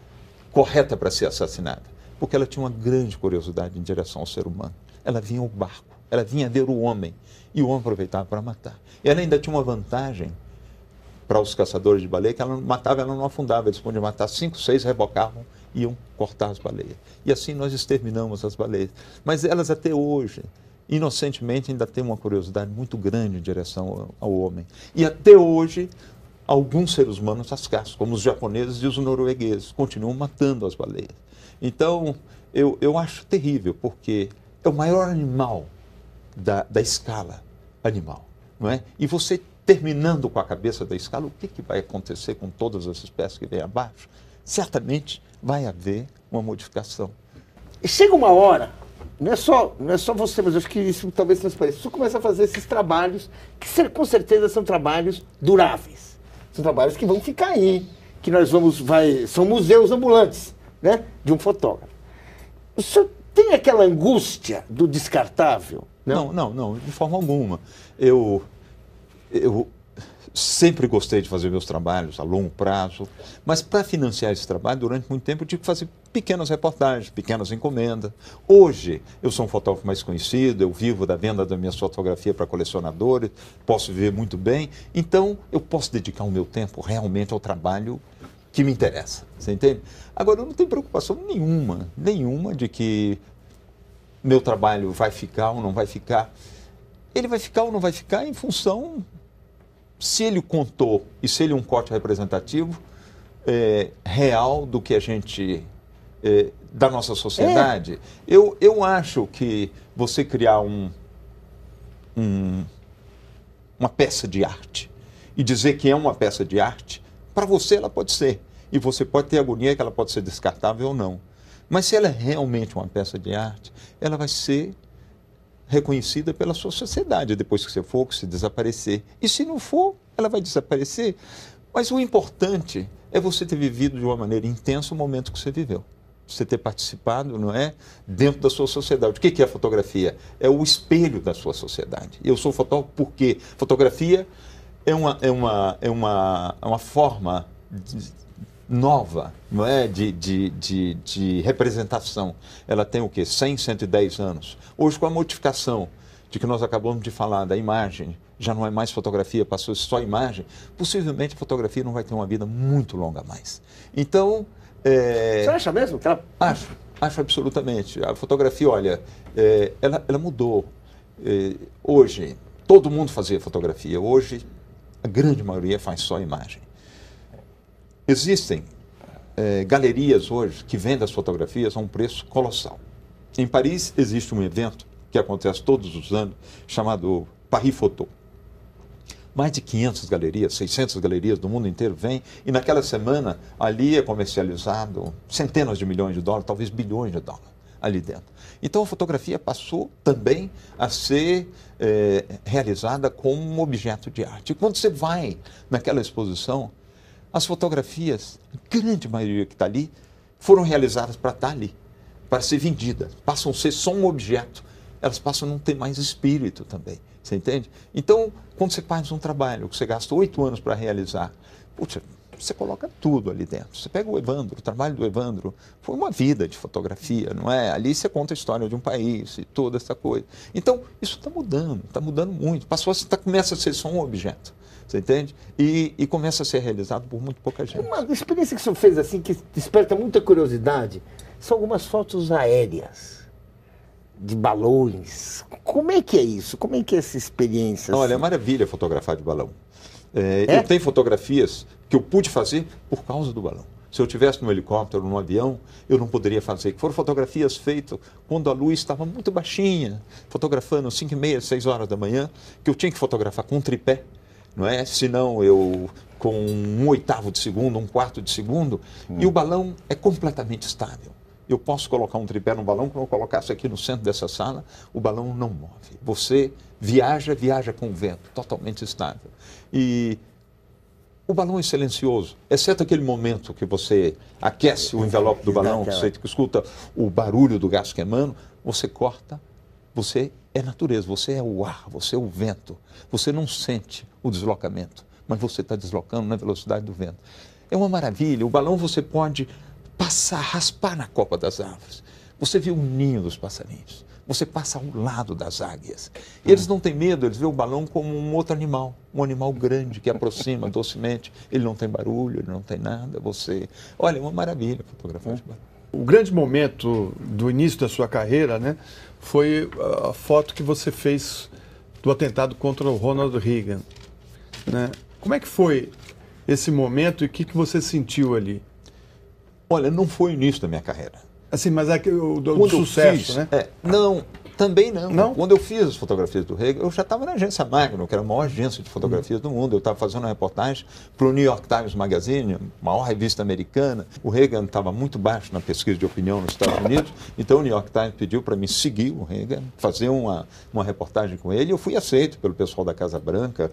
correta para ser assassinada porque ela tinha uma grande curiosidade em direção ao ser humano. Ela vinha ao barco, ela vinha ver o homem, e o homem aproveitava para matar. E ela ainda tinha uma vantagem para os caçadores de baleia, que ela não matava, ela não afundava, eles podiam matar cinco, seis, rebocavam e iam cortar as baleias. E assim nós exterminamos as baleias. Mas elas até hoje, inocentemente, ainda têm uma curiosidade muito grande em direção ao homem. E até hoje alguns seres humanos as caçam, como os japoneses e os noruegueses, continuam matando as baleias. Então, eu, eu acho terrível, porque é o maior animal da, da escala animal, não é? E você terminando com a cabeça da escala, o que, que vai acontecer com todas as espécies que vêm abaixo? Certamente vai haver uma modificação. E Chega uma hora não é só, não é só você, mas eu acho que isso talvez transpareça. Você começa a fazer esses trabalhos, que com certeza são trabalhos duráveis. São trabalhos que vão ficar aí, que nós vamos, vai, são museus ambulantes, né, de um fotógrafo. O senhor tem aquela angústia do descartável? Não, não, não, não de forma alguma. Eu, eu sempre gostei de fazer meus trabalhos a longo prazo, mas para financiar esse trabalho, durante muito tempo, eu tive que fazer pequenas reportagens, pequenas encomendas. Hoje, eu sou um fotógrafo mais conhecido, eu vivo da venda da minha fotografia para colecionadores, posso viver muito bem, então eu posso dedicar o meu tempo realmente ao trabalho que me interessa. Você entende? Agora, eu não tenho preocupação nenhuma, nenhuma de que meu trabalho vai ficar ou não vai ficar. Ele vai ficar ou não vai ficar em função se ele contou e se ele é um corte representativo é, real do que a gente eh, da nossa sociedade. É. Eu, eu acho que você criar um, um, uma peça de arte e dizer que é uma peça de arte, para você ela pode ser. E você pode ter agonia que ela pode ser descartável ou não. Mas se ela é realmente uma peça de arte, ela vai ser reconhecida pela sua sociedade depois que você for, que se desaparecer. E se não for, ela vai desaparecer. Mas o importante é você ter vivido de uma maneira intensa o momento que você viveu você ter participado, não é? Dentro da sua sociedade. O que é a fotografia? É o espelho da sua sociedade. Eu sou fotógrafo porque fotografia é uma, é uma, é uma, é uma forma de, nova, não é? De, de, de, de, representação. Ela tem o quê? 100, 110 anos. Hoje, com a modificação de que nós acabamos de falar, da imagem, já não é mais fotografia, passou só imagem, possivelmente a fotografia não vai ter uma vida muito longa mais. Então, é... Você acha mesmo? Que ela... Acho, acho absolutamente. A fotografia, olha, é, ela, ela, mudou. É, hoje, todo mundo fazia fotografia. Hoje, a grande maioria faz só imagem. Existem é, galerias hoje que vendem as fotografias a um preço colossal. Em Paris existe um evento que acontece todos os anos chamado Paris Photo mais de 500 galerias, 600 galerias do mundo inteiro vêm e naquela semana ali é comercializado centenas de milhões de dólares, talvez bilhões de dólares ali dentro. Então a fotografia passou também a ser é, realizada como um objeto de arte. E quando você vai naquela exposição, as fotografias, a grande maioria que está ali, foram realizadas para estar tá ali, para ser vendidas. Passam a ser só um objeto. Elas passam a não ter mais espírito também. Você entende? Então, quando você faz um trabalho que você gasta oito anos para realizar, putz, você coloca tudo ali dentro. Você pega o Evandro, o trabalho do Evandro foi uma vida de fotografia, não é? Ali você conta a história de um país e toda essa coisa. Então, isso está mudando, está mudando muito. Passou, tá, começa a ser só um objeto. Você entende? E, e, começa a ser realizado por muito pouca gente. Uma experiência que o senhor fez assim, que desperta muita curiosidade, são algumas fotos aéreas de balões. Como é que é isso? Como é que é essa experiência? Assim? Olha, assim? é maravilha fotografar de balão. É, é? Eu tenho fotografias que eu pude fazer por causa do balão. Se eu tivesse no helicóptero, no avião, eu não poderia fazer. Foram fotografias feitas quando a luz estava muito baixinha, fotografando 5 e meia, 6 horas da manhã, que eu tinha que fotografar com um tripé, não é? Senão eu com um oitavo de segundo, um quarto de segundo, hum. e o balão é completamente estável. Eu posso colocar um tripé num balão, como eu colocasse aqui no centro dessa sala, o balão não move. Você viaja, viaja com o vento, totalmente estável. E o balão é silencioso, exceto aquele momento que você aquece o envelope do balão, que você escuta o barulho do gás queimando, você corta, você é natureza, você é o ar, você é o vento. Você não sente o deslocamento, mas você está deslocando na velocidade do vento. É uma maravilha. O balão você pode passar, raspar na copa das árvores. Você vê o ninho dos passarinhos. Você passa ao lado das águias. E eles não têm medo, eles veem o balão como um outro animal, um animal grande que aproxima docemente. Ele não tem barulho, ele não tem nada. Você. Olha, é uma maravilha fotografar de balão. O grande momento do início da sua carreira, né, foi a foto que você fez do atentado contra o Ronald Reagan, né? Como é que foi esse momento e o que, que você sentiu ali? Olha, não foi o início da minha carreira. Assim, mas é que o do, sucesso, fiz, né? É, não, também não. não. Quando eu fiz as fotografias do Reagan, eu já estava na agência Magnum, que era a maior agência de fotografias uhum. do mundo. Eu estava fazendo uma reportagem para o New York Times Magazine, maior revista americana. O Reagan estava muito baixo na pesquisa de opinião nos Estados Unidos, então o New York Times pediu para mim seguir o Reagan, fazer uma, uma reportagem com ele. Eu fui aceito pelo pessoal da Casa Branca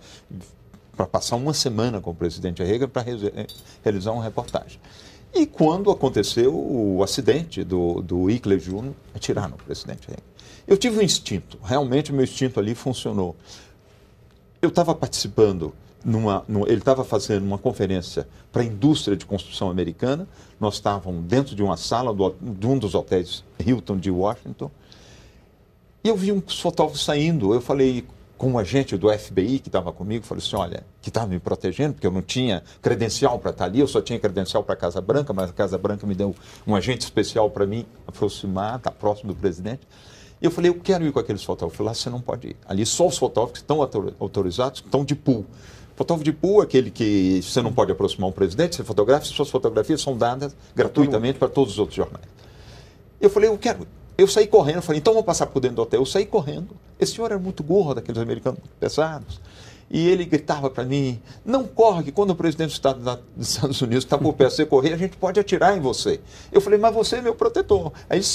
para passar uma semana com o presidente Reagan para eh, realizar uma reportagem. E quando aconteceu o acidente do, do Ickley Jr., atiraram o presidente Reagan. Eu tive um instinto, realmente meu instinto ali funcionou. Eu estava participando, numa, numa ele estava fazendo uma conferência para a indústria de construção americana, nós estávamos dentro de uma sala do, de um dos hotéis Hilton de Washington, e eu vi uns fotógrafos saindo, eu falei, com um agente do FBI que estava comigo, falou assim, olha, que estava me protegendo, porque eu não tinha credencial para estar tá ali, eu só tinha credencial para a Casa Branca, mas a Casa Branca me deu um agente especial para mim aproximar, assim, estar tá próximo do presidente. E eu falei, eu quero ir com aqueles fotógrafos. lá ah, você não pode ir. Ali só os fotógrafos estão autorizados, estão de pool. Fotógrafo de pool, é aquele que você não pode aproximar um presidente, você fotografa, suas fotografias são dadas gratuitamente para todos os outros jornais. Eu falei, eu quero ir. Eu saí correndo, falei, então vou passar por dentro do hotel. Eu saí correndo. Esse senhor era muito gordo, daqueles americanos pesados. E ele gritava para mim: não corre, que quando o presidente dos Estados, Unidos está por perto de você correr, a gente pode atirar em você. Eu falei, mas você é meu protetor. Aí ele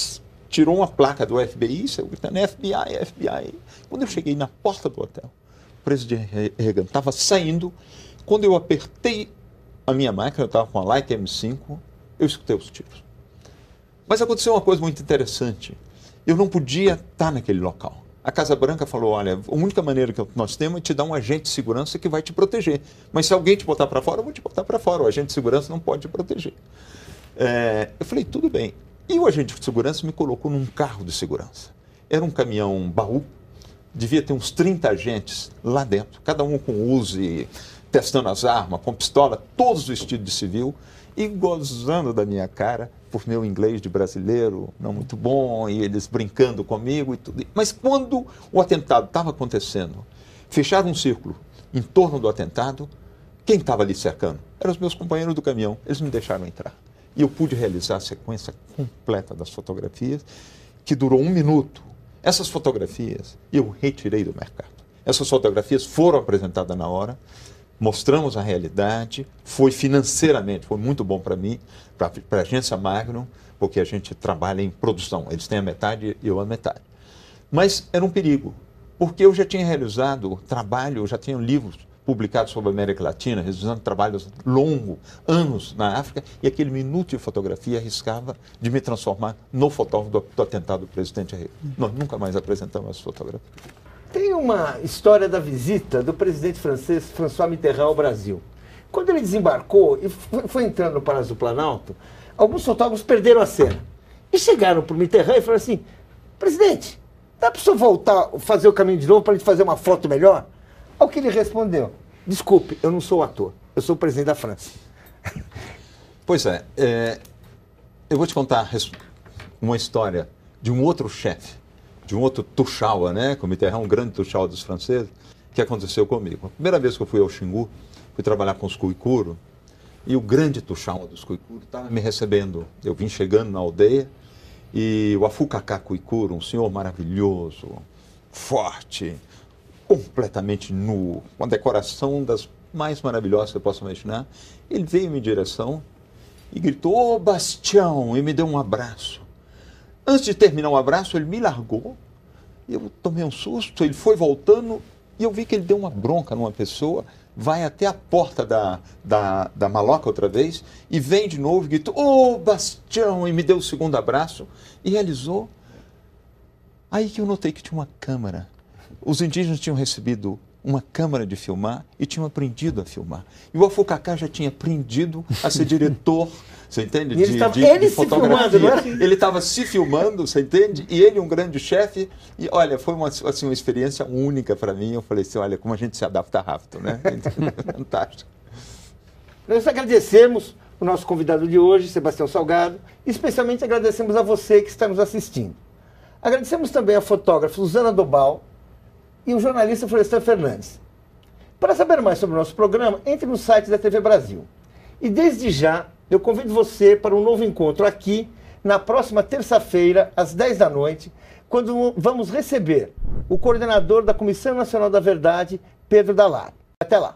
tirou uma placa do FBI, saiu gritando: FBI, FBI. Quando eu cheguei na porta do hotel, o presidente Reagan estava saindo. Quando eu apertei a minha máquina, eu estava com a Light M5, eu escutei os tiros. Mas aconteceu uma coisa muito interessante. Eu não podia estar naquele local. A Casa Branca falou: olha, a única maneira que nós temos é te dar um agente de segurança que vai te proteger. Mas se alguém te botar para fora, eu vou te botar para fora. O agente de segurança não pode te proteger. É, eu falei: tudo bem. E o agente de segurança me colocou num carro de segurança. Era um caminhão baú, devia ter uns 30 agentes lá dentro, cada um com Uzi, testando as armas, com pistola, todos vestidos de civil e gozando da minha cara por meu inglês de brasileiro não muito bom e eles brincando comigo e tudo. Mas quando o atentado estava acontecendo, fecharam um círculo em torno do atentado, quem estava ali cercando? Eram os meus companheiros do caminhão. Eles me deixaram entrar. E eu pude realizar a sequência completa das fotografias, que durou um minuto. Essas fotografias eu retirei do mercado. Essas fotografias foram apresentadas na hora, mostramos a realidade, foi financeiramente, foi muito bom para mim para a agência Magnum, porque a gente trabalha em produção. Eles têm a metade e eu a metade. Mas era um perigo, porque eu já tinha realizado trabalho, eu já tinha livros publicados sobre a América Latina, realizando trabalhos longos, anos na África, e aquele minuto de fotografia arriscava de me transformar no fotógrafo do, do atentado do presidente Reagan. Nós nunca mais apresentamos essa fotografia. Tem uma história da visita do presidente francês François Mitterrand ao Brasil. Quando ele desembarcou e foi entrando no Palácio do Planalto, alguns fotógrafos perderam a cena. E chegaram para o Mitterrand e falaram assim: presidente, dá para o senhor voltar, fazer o caminho de novo para a gente fazer uma foto melhor? Ao que ele respondeu: desculpe, eu não sou ator, eu sou o presidente da França. Pois é, é eu vou te contar uma história de um outro chefe, de um outro Tuchaua, né? Com o Mitterrand, é um grande Tuchaua dos franceses, que aconteceu comigo. A primeira vez que eu fui ao Xingu, fui trabalhar com os cuicuro e o grande Tuxauma dos cuicuro estava me recebendo. Eu vim chegando na aldeia e o Afucacá Cuicuro, um senhor maravilhoso, forte, completamente nu, uma decoração das mais maravilhosas que eu posso imaginar, ele veio em minha direção e gritou: Ô oh, Bastião! e me deu um abraço. Antes de terminar o abraço, ele me largou. Eu tomei um susto, ele foi voltando e eu vi que ele deu uma bronca numa pessoa vai até a porta da, da, da maloca outra vez e vem de novo grita, ô oh, Bastião, e me deu o segundo abraço e realizou. Aí que eu notei que tinha uma câmera. Os indígenas tinham recebido uma câmera de filmar e tinham aprendido a filmar. E o Afucacá já tinha aprendido a ser diretor você entende? De, tava, de, ele de se filmando, não é? Ele estava se filmando, você entende? E ele, um grande chefe. E olha, foi uma, assim, uma experiência única para mim. Eu falei assim: olha, como a gente se adapta rápido, né? Fantástico. Nós agradecemos o nosso convidado de hoje, Sebastião Salgado. Especialmente agradecemos a você que está nos assistindo. Agradecemos também a fotógrafa Suzana Dobal e o jornalista Florestan Fernandes. Para saber mais sobre o nosso programa, entre no site da TV Brasil. E desde já eu convido você para um novo encontro aqui na próxima terça-feira, às 10 da noite, quando vamos receber o coordenador da Comissão Nacional da Verdade, Pedro Dalar. Até lá!